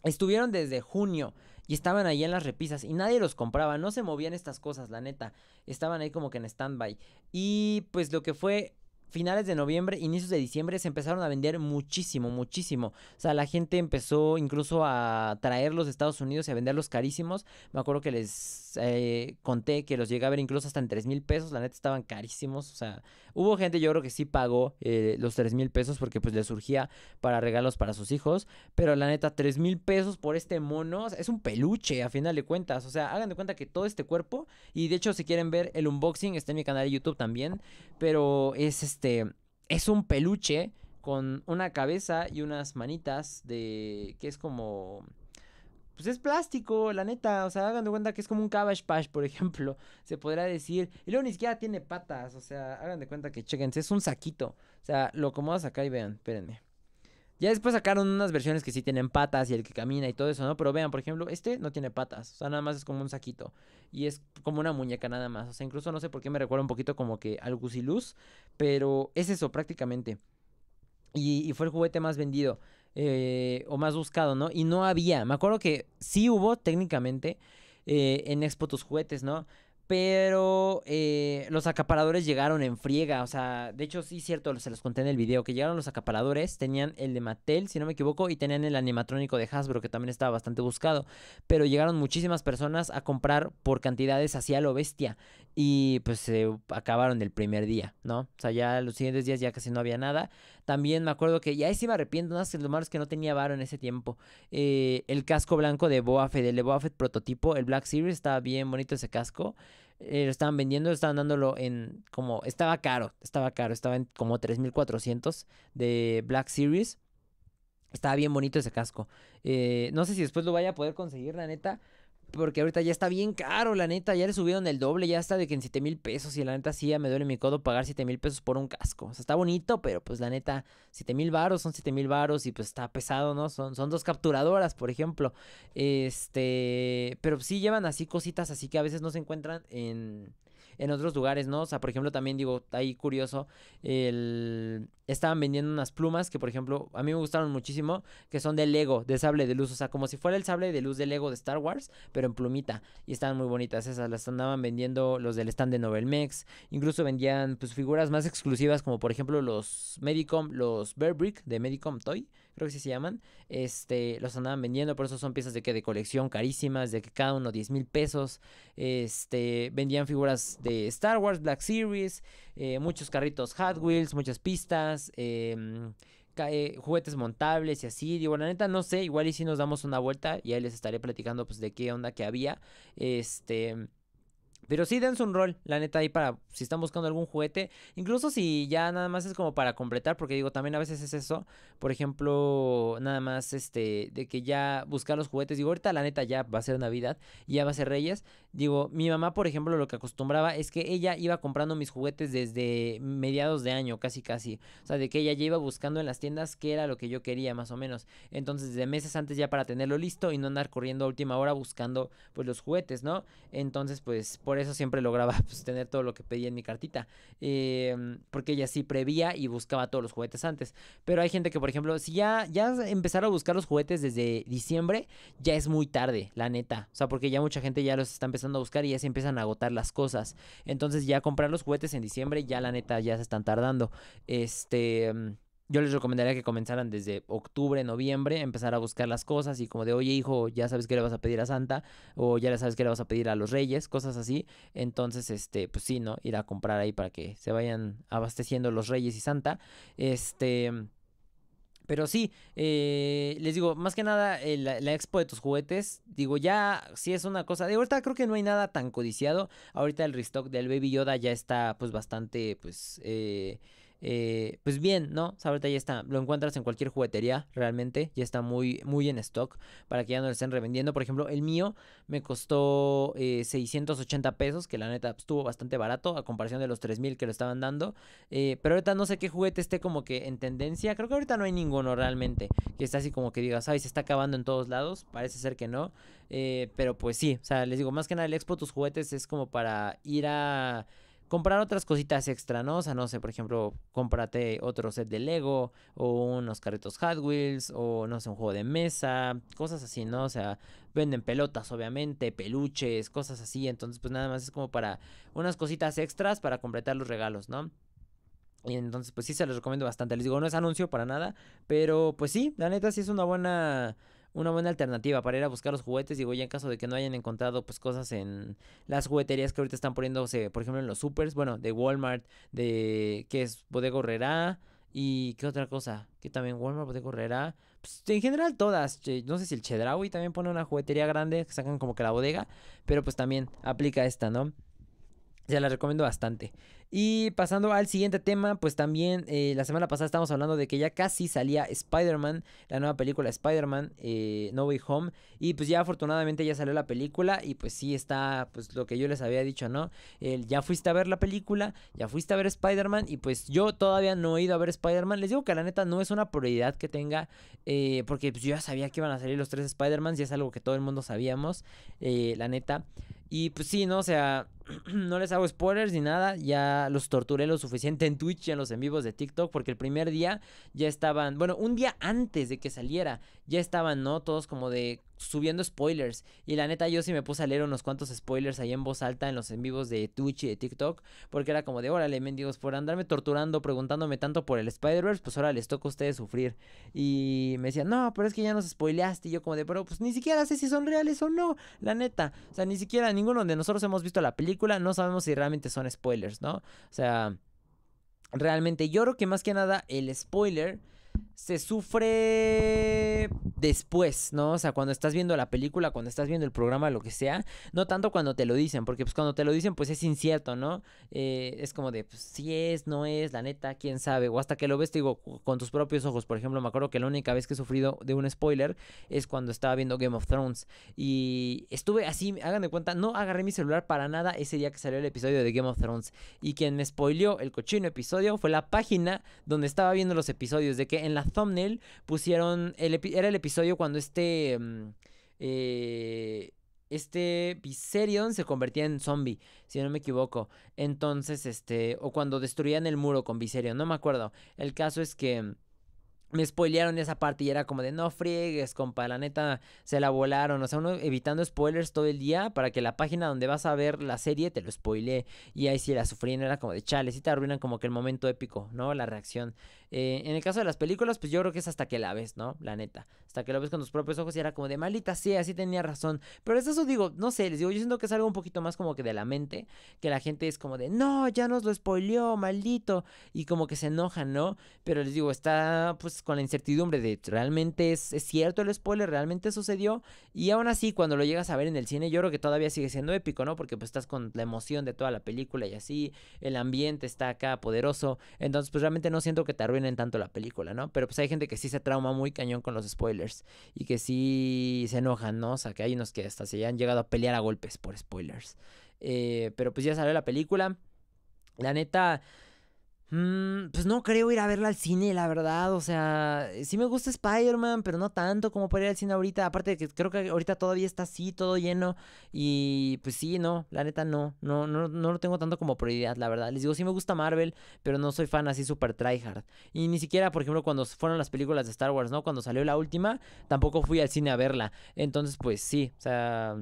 Estuvieron desde junio y estaban ahí en las repisas y nadie los compraba, no se movían estas cosas, la neta. Estaban ahí como que en stand-by. Y pues lo que fue finales de noviembre, inicios de diciembre se empezaron a vender muchísimo, muchísimo. O sea, la gente empezó incluso a traerlos de Estados Unidos y a venderlos carísimos. Me acuerdo que les eh, conté que los llegué a ver incluso hasta en 3 mil pesos. La neta estaban carísimos. O sea, hubo gente, yo creo que sí pagó eh, los 3 mil pesos porque pues les surgía para regalos para sus hijos. Pero la neta, 3 mil pesos por este mono es un peluche a final de cuentas. O sea, hagan de cuenta que todo este cuerpo, y de hecho, si quieren ver el unboxing, está en mi canal de YouTube también. Pero es este este, es un peluche con una cabeza y unas manitas de, que es como, pues es plástico, la neta, o sea, hagan de cuenta que es como un Cabbage Patch, por [LAUGHS] ejemplo, se podrá decir, y luego ni siquiera tiene patas, o sea, hagan de cuenta que chequense, es un saquito, o sea, lo acomodas acá y vean, espérenme. Ya después sacaron unas versiones que sí tienen patas y el que camina y todo eso, ¿no? Pero vean, por ejemplo, este no tiene patas, o sea, nada más es como un saquito y es como una muñeca nada más, o sea, incluso no sé por qué me recuerda un poquito como que al Gusiluz, pero es eso prácticamente. Y, fue el juguete más vendido eh, o más buscado, ¿no? Y no había, me acuerdo que sí hubo técnicamente eh, en Expo tus juguetes, ¿no? Pero eh, los acaparadores llegaron en friega. O sea, de hecho, sí, cierto, se los conté en el video. Que llegaron los acaparadores. Tenían el de Mattel, si no me equivoco. Y tenían el animatrónico de Hasbro, que también estaba bastante buscado. Pero llegaron muchísimas personas a comprar por cantidades hacia lo bestia. Y pues se acabaron el primer día, ¿no? O sea, ya los siguientes días ya casi no había nada. También me acuerdo que, ya ahí sí me arrepiento, no lo malo es que no tenía varo en ese tiempo. Eh, el casco blanco de Boafed, el de Boafed prototipo, el Black Series, estaba bien bonito ese casco. Eh, lo estaban vendiendo, estaban dándolo en como, estaba caro, estaba caro, estaba en como 3.400 de Black Series. Estaba bien bonito ese casco. Eh, no sé si después lo vaya a poder conseguir, la neta. Porque ahorita ya está bien caro, la neta. Ya le subieron el doble, ya está de que en 7 mil pesos. Y la neta sí, ya me duele mi codo pagar 7 mil pesos por un casco. O sea, está bonito, pero pues la neta, 7 mil varos son 7 mil varos y pues está pesado, ¿no? Son, son dos capturadoras, por ejemplo. Este, pero sí llevan así cositas así que a veces no se encuentran en en otros lugares, ¿no? O sea, por ejemplo, también digo, ahí curioso, el... estaban vendiendo unas plumas que, por ejemplo, a mí me gustaron muchísimo, que son de Lego, de sable de luz, o sea, como si fuera el sable de luz de Lego de Star Wars, pero en plumita. Y estaban muy bonitas esas, las andaban vendiendo los del stand de Novelmex, incluso vendían pues figuras más exclusivas como por ejemplo los Medicom, los Bear Brick de Medicom Toy creo que sí se llaman, este, los andaban vendiendo, por eso son piezas de que de colección carísimas, de que cada uno 10 mil pesos, este, vendían figuras de Star Wars, Black Series, eh, muchos carritos Hot Wheels, muchas pistas, em, eh, juguetes montables y así. Digo, la neta no sé, igual y si nos damos una vuelta y ahí les estaré platicando pues de qué onda que había. Este, pero sí dense un rol, la neta, ahí para si están buscando algún juguete. Incluso si ya nada más es como para completar, porque digo, también a veces es eso. Por ejemplo, nada más este, de que ya buscar los juguetes. Digo, ahorita la neta ya va a ser Navidad y ya va a ser Reyes. Digo, mi mamá, por ejemplo, lo que acostumbraba es que ella iba comprando mis juguetes desde mediados de año, casi casi. O sea, de que ella ya iba buscando en las tiendas qué era lo que yo quería, más o menos. Entonces, de meses antes ya para tenerlo listo y no andar corriendo a última hora buscando pues los juguetes, ¿no? Entonces, pues, por eso siempre lograba [LAUGHS] pues, tener todo lo que pedía en mi cartita. Em, porque ella sí prevía y buscaba todos los juguetes antes. Pero hay gente que, por ejemplo, si ya, ya empezaron a buscar los juguetes desde diciembre, ya es muy tarde, la neta. O sea, porque ya mucha gente ya los está empezando a buscar y ya se empiezan a agotar las cosas. Entonces ya comprar los juguetes en diciembre, ya la neta, ya se están tardando. Este... Em, yo les recomendaría que comenzaran desde octubre, noviembre, empezar a buscar las cosas y como de, oye hijo, ya sabes qué le vas a pedir a Santa o ya sabes qué le vas a pedir a los reyes, cosas así. Entonces, este, pues sí, ¿no? Ir a comprar ahí para que se vayan abasteciendo los reyes y Santa. Este... Pero sí, eh, les digo, más que nada eh, la, expo de tus juguetes, digo, ya sí es una cosa. De ahorita creo que no hay nada tan codiciado. Ahorita el restock del Baby Yoda ya está pues bastante pues... Eh, eh, pues bien, ¿no? O sea, ahorita ya está, lo encuentras en cualquier juguetería, realmente, ya está muy, muy en stock para que ya no lo estén revendiendo. Por ejemplo, el mío me costó 680 eh, pesos, que la neta pues, estuvo bastante barato a comparación de los 3000 que lo estaban dando. Eh, pero ahorita no sé qué juguete esté como que en tendencia, creo que ahorita no hay ninguno realmente que está así como que digas, sabes, se está acabando en todos lados, parece ser que no. pero pues sí, o sea, les digo, más que nada el expo, tus juguetes es como para ir a comprar otras cositas extra, ¿no? O sea, no sé, por ejemplo, cómprate otro set de Lego o unos carritos Hot Wheels o no sé, un juego de mesa, cosas así, ¿no? O sea, venden pelotas, obviamente, peluches, cosas así, entonces pues nada más es como para unas cositas extras para completar los regalos, ¿no? Y entonces pues sí se los recomiendo bastante, les digo, no es anuncio para nada, pero pues sí, la neta sí es una buena una buena alternativa para ir a buscar los juguetes. Digo, ya en caso de que no hayan encontrado pues cosas en las jugueterías que ahorita están poniéndose, por ejemplo, en los supers, bueno, de Walmart, de que es Bodega Herrera y qué otra cosa, que también Walmart, Bodega Herrera, pues en general todas, no sé si el Chedraui también pone una juguetería grande, que sacan como que la bodega, pero pues también aplica esta, ¿no? Se la recomiendo bastante. Y pasando al siguiente tema, pues también eh, la semana pasada estábamos hablando de que ya casi salía Spider-Man, la nueva película Spider-Man, eh, No Way Home. Y pues ya afortunadamente ya salió la película y pues sí está, pues lo que yo les había dicho, ¿no? ya fuiste a ver la película, ya fuiste a ver Spider-Man y pues yo todavía no he ido a ver Spider-Man. Les digo que la neta no es una prioridad que tenga, eh, porque pues yo ya sabía que iban a salir los tres Spider-Mans y es algo que todo el mundo sabíamos, la neta. Y pues sí, ¿no? O sea, [CLEARS THROAT] no les hago spoilers ni nada, ya los torturé lo suficiente en Twitch y en los en vivos de TikTok porque el primer día ya estaban, bueno, un día antes de que saliera, ya estaban, ¿no? Todos como de subiendo spoilers. Y la neta, yo sí me puse a leer unos cuantos spoilers ahí en voz alta en los en vivos de Twitch y de TikTok. Porque era como de, órale, mendigos, por andarme torturando, preguntándome tanto por el Spider-Verse, pues ahora les toca a ustedes sufrir. Y me decían, no, pero es que ya nos spoileaste. Y yo como de, pero pues ni siquiera sé si son reales o no. La neta. O sea, ni siquiera ninguno de nosotros hemos visto la película. No sabemos si realmente son spoilers, ¿no? O sea, realmente yo creo que más que nada el spoiler se sufre después, ¿no? O sea, cuando estás viendo la película, cuando estás viendo el programa, lo que sea, no tanto cuando te lo dicen, porque pues cuando te lo dicen pues es incierto, ¿no? Eh, es como de, pues si es, no es, la neta, quién sabe, o hasta que lo ves, digo, con tus propios ojos, por ejemplo, me acuerdo que la única vez que he sufrido de un spoiler es cuando estaba viendo Game of Thrones y estuve así, hagan de cuenta, no agarré mi celular para nada ese día que salió el episodio de Game of Thrones y quien me spoileó el cochino episodio fue la página donde estaba viendo los episodios, de que en la thumbnail, pusieron, el era el episodio cuando este... Mm, eh, este Viserion se convertía en zombie, si no me equivoco. Entonces, este, o cuando destruían el muro con Viserion, no me acuerdo. El caso es que me spoilearon esa parte y era como de no friegues, compa, la neta se la volaron. O sea, uno evitando spoilers todo el día para que la página donde vas a ver la serie te lo spoile. Y ahí sí la sufrían era como de chale, sí te arruinan como que el momento épico, ¿no? La reacción. Eh, en el caso de las películas, pues yo creo que es hasta que la ves, ¿no? La neta. Hasta que lo ves con tus propios ojos y era como de maldita sí, así tenía razón. Pero es eso, digo, no sé, les digo, yo siento que es algo un poquito más como que de la mente, que la gente es como de no, ya nos lo spoileó, maldito. Y como que se enojan, ¿no? Pero les digo, está pues con la incertidumbre de realmente es, cierto el spoiler, realmente sucedió. Y aún así, cuando lo llegas a ver en el cine, yo creo que todavía sigue siendo épico, ¿no? Porque pues estás con la emoción de toda la película y así, el ambiente está acá poderoso. Entonces, pues realmente no siento que te arruinen tanto la película, ¿no? Pero pues hay gente que sí se trauma muy cañón con los spoilers y que sí se enojan, ¿no? O sea, que hay unos que hasta se han llegado a pelear a golpes por spoilers. Eh, pero pues ya salió la película. La neta, Mm, pues no creo ir a verla al cine, la verdad. O sea, sí me gusta Spider-Man, pero no tanto como para ir al cine ahorita. Aparte de que creo que ahorita todavía está así, todo lleno. Y pues sí, no, la neta no. No, no, lo tengo tanto como prioridad, la verdad. Les digo, sí me gusta Marvel, pero no soy fan así súper tryhard. Y ni siquiera, por ejemplo, cuando fueron las películas de Star Wars, ¿no? Cuando salió la última, tampoco fui al cine a verla. Entonces, pues sí, o sea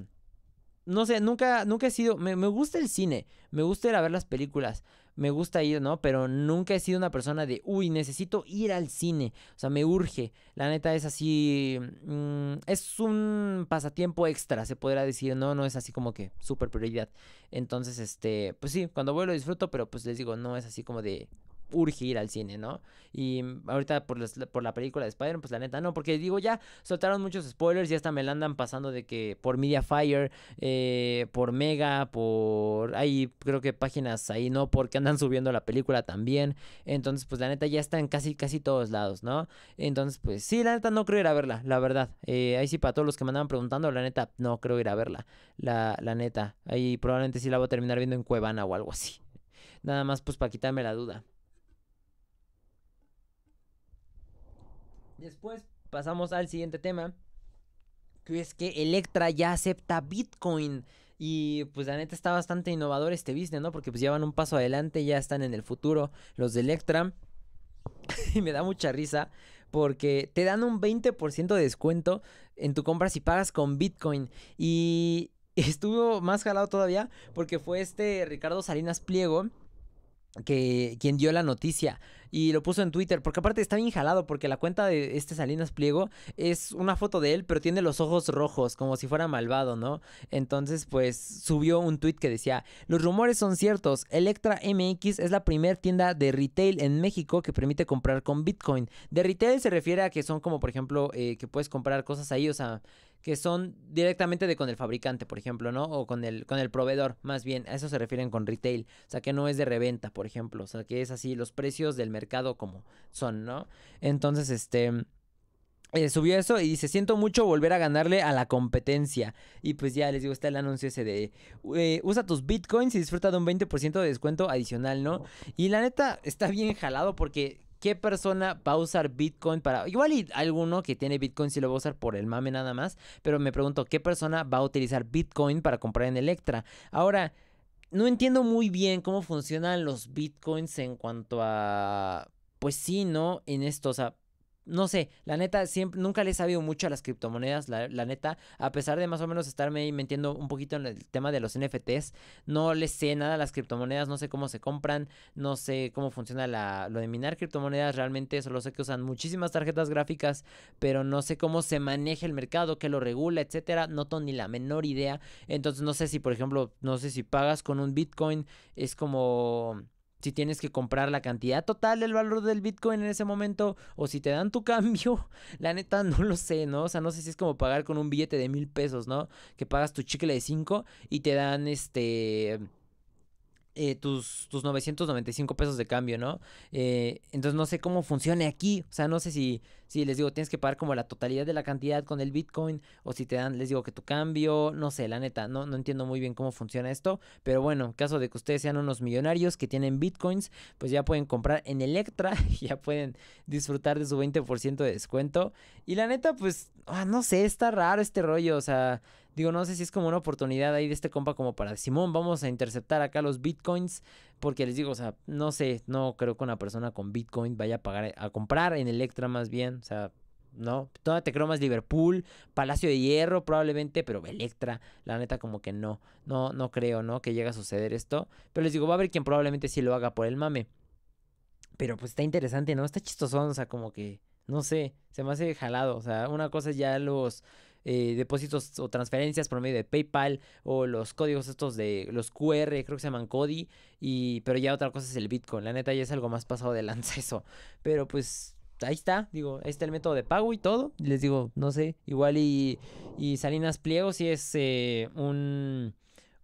no sé, nunca, nunca he sido. Me, me, gusta el cine, me gusta ir a ver las películas, me gusta ir, ¿no? Pero nunca he sido una persona de, uy, necesito ir al cine. O sea, me urge. La neta es así, mm, es un pasatiempo extra, se podrá decir. No, no es así como que súper prioridad. Entonces, este, pues sí, cuando voy lo disfruto, pero pues les digo, no es así como de, urge ir al cine, ¿no? Y mm, ahorita por, la película de Spider-Man, pues la neta no, porque digo, ya soltaron muchos spoilers y hasta me la andan pasando de que por Mediafire, eh, por Mega, por. ahí creo que páginas ahí, ¿no? Porque andan subiendo la película también. Entonces, pues la neta ya está en casi, casi todos lados, ¿no? Entonces, pues sí, la neta no creo ir a verla, la verdad. Eh, ahí sí, para todos los que me andaban preguntando, la neta no creo ir a verla, la, la neta. Ahí probablemente sí la voy a terminar viendo en Cuevana o algo así. Nada más, pues para quitarme la duda. Después pasamos al siguiente tema, que es que Electra ya acepta Bitcoin. Y pues la neta está bastante innovador este business, ¿no? Porque pues llevan un paso adelante, ya están en el futuro los de Electra. [LAUGHS] y me da mucha risa porque te dan un 20% de descuento en tu compra si pagas con Bitcoin. Y [LAUGHS] estuvo más jalado todavía porque fue este Ricardo Salinas Pliego que quien dio la noticia y lo puso en Twitter, porque aparte está bien jalado, porque la cuenta de este Salinas Pliego es una foto de él, pero tiene los ojos rojos, como si fuera malvado, ¿no? Entonces, pues subió un tweet que decía, los rumores son ciertos, Electra MX es la primera tienda de retail en México que permite comprar con Bitcoin. De retail se refiere a que son como, por ejemplo, eh, que puedes comprar cosas ahí, o sea, que son directamente de con el fabricante, por ejemplo, ¿no? O con el, con el proveedor, más bien, a eso se refieren con retail, o sea, que no es de reventa, por ejemplo, o sea, que es así los precios del mercado como son, ¿no? Entonces, este... Eh, subió eso y dice, siento mucho volver a ganarle a la competencia. Y pues ya les digo, está el anuncio ese de, usa tus bitcoins y disfruta de un 20% de descuento adicional, ¿no? Y la neta, está bien jalado porque ¿Qué persona va a usar Bitcoin para.? Igual y alguno que tiene Bitcoin Si lo va a usar por el mame nada más. Pero me pregunto, ¿qué persona va a utilizar Bitcoin para comprar en Electra? Ahora, no entiendo muy bien cómo funcionan los Bitcoins en cuanto a. Pues sí, ¿no? En estos... o sea, no sé, la neta, siempre, nunca le he sabido mucho a las criptomonedas, la, neta, a pesar de más o menos estarme ahí metiendo un poquito en el tema de los NFTs, no le sé nada a las criptomonedas, no sé cómo se compran, no sé cómo funciona la, lo de minar criptomonedas, realmente solo sé que usan muchísimas tarjetas gráficas, pero no sé cómo se maneja el mercado, qué lo regula, etcétera, no tengo ni la menor idea, entonces no sé si, por ejemplo, no sé si pagas con un Bitcoin, es como si tienes que comprar la cantidad total del valor del Bitcoin en ese momento o si te dan tu [LAUGHS] cambio. La neta no lo sé, ¿no? O sea, no sé si es como pagar con un billete de mil pesos, ¿no? Que pagas tu chicle de cinco y te dan este eh, tus, tus 995 pesos de cambio, ¿no? Eh, entonces no sé cómo funcione aquí, o sea, no sé si, si les digo tienes que pagar como la totalidad de la cantidad con el Bitcoin o si te dan, les digo que tu cambio, no sé, la neta, no, no entiendo muy bien cómo funciona esto, pero bueno, en caso de que ustedes sean unos millonarios que tienen Bitcoins, pues ya pueden comprar en Electra, [LAUGHS] y ya pueden disfrutar de su 20% de descuento y la neta, pues, ah, no sé, está raro este rollo, o sea... Digo, no sé si es como una oportunidad ahí de este compa como para Simón, vamos a interceptar acá los bitcoins. Porque les digo, o sea, no sé, no creo que una persona con bitcoin vaya a pagar, a comprar en Electra más bien. O sea, no. Todavía te creo más Liverpool, Palacio de Hierro probablemente, pero Electra, la neta como que no. No, no creo, ¿no? Que llegue a suceder esto. Pero les digo, va a haber quien probablemente sí lo haga por el mame. Pero pues está interesante, ¿no? Está chistosón, o sea, como que, no sé, se me hace jalado. O sea, una cosa ya los eh, depósitos o transferencias por medio de PayPal o los códigos estos de los QR, creo que se llaman Cody y, pero ya otra cosa es el Bitcoin, la neta ya es algo más pasado de lanza [LAUGHS] eso, pero pues ahí está, digo, ahí está el método de pago y todo. Les digo, no sé, igual y, y Salinas Pliego Si es eh, un,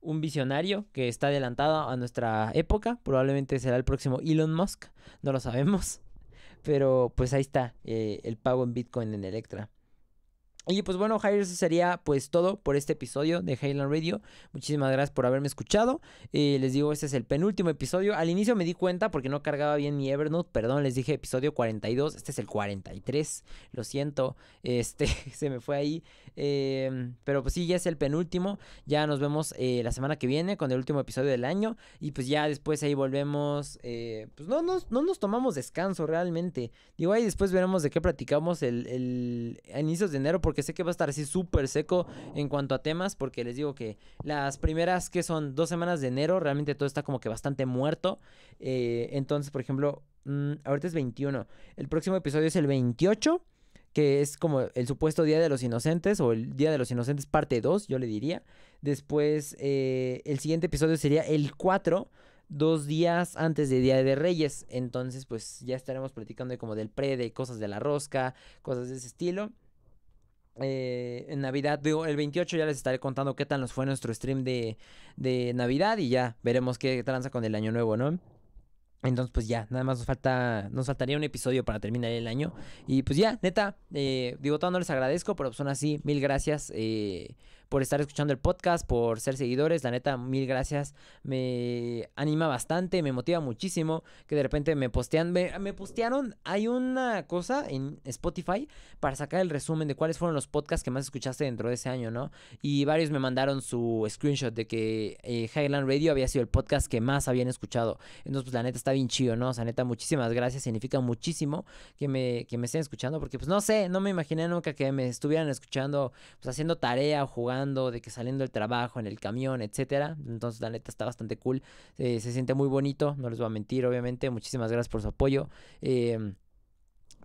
un, visionario que está adelantado a nuestra época. Probablemente será el próximo Elon Musk, no lo sabemos. [LAUGHS] Pero pues ahí está eh, el pago en Bitcoin en Electra. Y pues bueno, Jair, eso sería pues todo por este episodio de Highland Radio. Muchísimas gracias por haberme escuchado. Eh, les digo, este es el penúltimo episodio. Al inicio me di cuenta porque no cargaba bien mi Evernote. Perdón, les dije episodio 42. Este es el 43. Lo siento. [LAUGHS] Este, se me fue ahí. Em, pero pues sí, ya es el penúltimo. Ya nos vemos eh, la semana que viene con el último episodio del año. Y pues ya después ahí volvemos. Eh, pues no nos, no nos tomamos descanso realmente. Digo, ahí después veremos de qué platicamos el, el a inicios de enero que sé que va a estar así súper seco en cuanto a temas, porque les digo que las primeras que son dos semanas de enero, realmente todo está como que bastante muerto. Eh, entonces, por ejemplo, mm, ahorita es 21. El próximo episodio es el 28 que es como el supuesto Día de los Inocentes o el Día de los Inocentes parte 2, yo le diría. Después, eh, el siguiente episodio sería el 4, dos días antes de Día de Reyes. Entonces, pues ya estaremos platicando como del pre, de cosas de la rosca, cosas de ese estilo. Eh, en Navidad, digo, el 28 ya les estaré contando qué tal nos fue nuestro stream de, de Navidad y ya veremos qué tranza con el año nuevo, ¿no? Entonces, pues ya, nada más nos falta, nos faltaría un episodio para terminar el año. Y pues ya, neta, eh, digo, todo no les agradezco, pero son pues así, mil gracias. Eh, por estar escuchando el podcast, por ser seguidores. La neta, mil gracias. Me anima bastante, me motiva muchísimo. Que de repente me postean, me, postearon. Hay una cosa en Spotify para sacar el resumen de cuáles fueron los podcasts que más escuchaste dentro de ese año, ¿no? Y varios me mandaron su screenshot de que eh, Highland Radio había sido el podcast que más habían escuchado. Entonces, pues la neta está bien chido, ¿no? O sea, neta, muchísimas gracias. Significa muchísimo que me, que me estén escuchando porque, pues no sé, no me imaginé nunca que me estuvieran escuchando, pues haciendo tarea o jugando de que saliendo del trabajo, en el camión, etcétera. Entonces, la neta está bastante cool. Eh, se siente muy bonito, no les voy a mentir, obviamente. Muchísimas gracias por su apoyo. Em,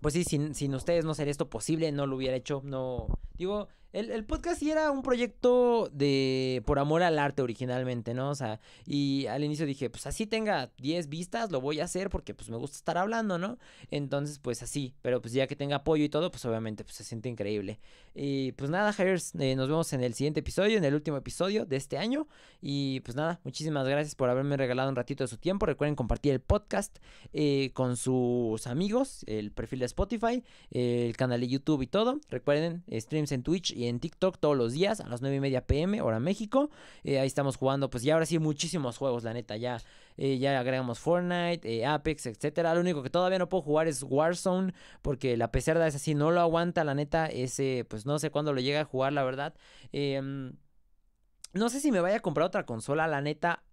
pues sí, sin, sin, ustedes no sería esto posible, no lo hubiera hecho, no, Digo, el, podcast sí era un proyecto de por amor al arte originalmente, ¿no? O sea, y al inicio dije, pues así tenga 10 vistas, lo voy a hacer porque pues me gusta estar hablando, ¿no? Entonces, pues así, pero pues ya que tenga apoyo y todo, pues obviamente pues, se siente increíble. Y pues nada, Hires, eh, nos vemos en el siguiente episodio, en el último episodio de este año. Y pues nada, muchísimas gracias por haberme regalado un ratito de su tiempo. Recuerden compartir el podcast eh, con sus amigos, el perfil de Spotify, el canal de YouTube y todo. Recuerden, streams en Twitch y en TikTok todos los días a las 9 y media pm, hora México. Eh, ahí estamos jugando, pues ya ahora sí, muchísimos juegos, la neta. Ya, eh, ya agregamos Fortnite, eh, Apex, etcétera. Lo único que todavía no puedo jugar es Warzone, porque la pecerda es así, no lo aguanta, la neta. Ese, pues no sé cuándo lo llega a jugar, la verdad. Em, no sé si me vaya a comprar otra consola, la neta.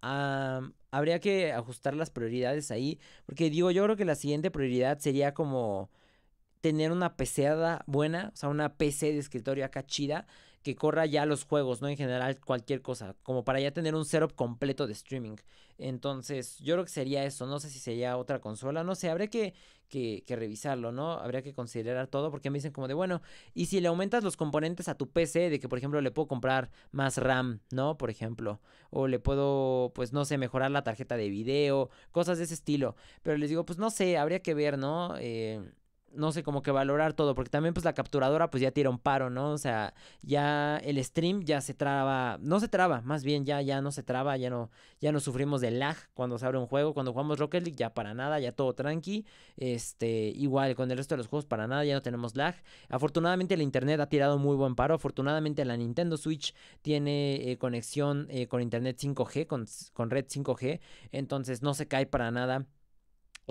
habría que ajustar las prioridades ahí. Porque digo, yo creo que la siguiente prioridad sería como tener una PCada buena, o sea, una PC de escritorio acá chida, que corra ya los juegos, ¿no? En general, cualquier cosa, como para ya tener un setup completo de streaming. Entonces, yo creo que sería eso, no sé si sería otra consola, no sé, habría que, que, revisarlo, ¿no? Habría que considerar todo, porque me dicen como de, bueno, y si le aumentas los componentes a tu PC, de que, por ejemplo, le puedo comprar más RAM, ¿no? Por ejemplo, o le puedo, pues, no sé, mejorar la tarjeta de video, cosas de ese estilo. Pero les digo, pues, no sé, habría que ver, ¿no? Eh no sé, cómo que valorar todo, porque también pues la capturadora pues ya tira un paro, ¿no? O sea, ya el stream ya se traba, no se traba, más bien ya ya no se traba, ya no ya no sufrimos de lag cuando se abre un juego, cuando jugamos Rocket League ya para nada, ya todo tranqui. Este, igual con el resto de los juegos para nada, ya no tenemos lag. Afortunadamente la internet ha tirado muy buen paro, afortunadamente la Nintendo Switch tiene eh, conexión eh, con internet 5G, con, con red 5G, entonces no se cae para nada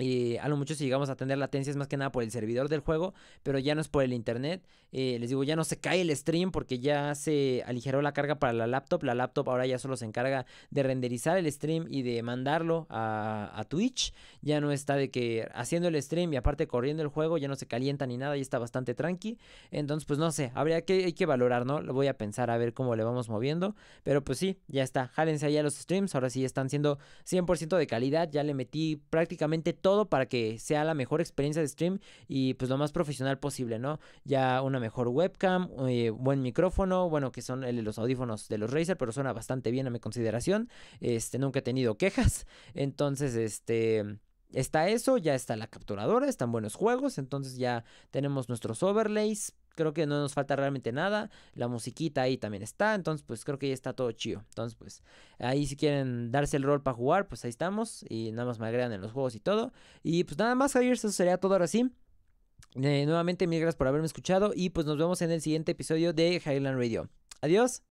eh, a lo mucho si llegamos a tener latencias más que nada por el servidor del juego, pero ya no es por el internet. Eh, les digo, ya no se cae el stream porque ya se aligeró la carga para la laptop. La laptop ahora ya solo se encarga de renderizar el stream y de mandarlo a, Twitch. Ya no está de que haciendo el stream y aparte corriendo el juego ya no se calienta ni nada y está bastante tranqui. Entonces, pues no sé, habría que, hay que valorar, ¿no? Lo voy a pensar a ver cómo le vamos moviendo. Pero pues sí, ya está. Jálense allá los streams. Ahora sí están siendo 100% de calidad. Ya le metí prácticamente todo todo para que sea la mejor experiencia de stream y pues lo más profesional posible, ¿no? Ya una mejor webcam, eh, buen micrófono, bueno, que son eh, los audífonos de los Razer, pero suena bastante bien a mi consideración. Este, nunca he tenido quejas. Entonces, este está eso, ya está la capturadora, están buenos juegos, entonces ya tenemos nuestros overlays creo que no nos falta realmente nada. La musiquita ahí también está. Entonces, pues creo que ya está todo chido. Entonces, pues ahí si quieren darse el rol para jugar, pues ahí estamos. Y nada más me agregan en los juegos y todo. Y pues nada más, Javier, eso sería todo ahora sí. Eh, nuevamente, mil gracias por haberme escuchado. Y pues nos vemos en el siguiente episodio de Highland Radio. Adiós.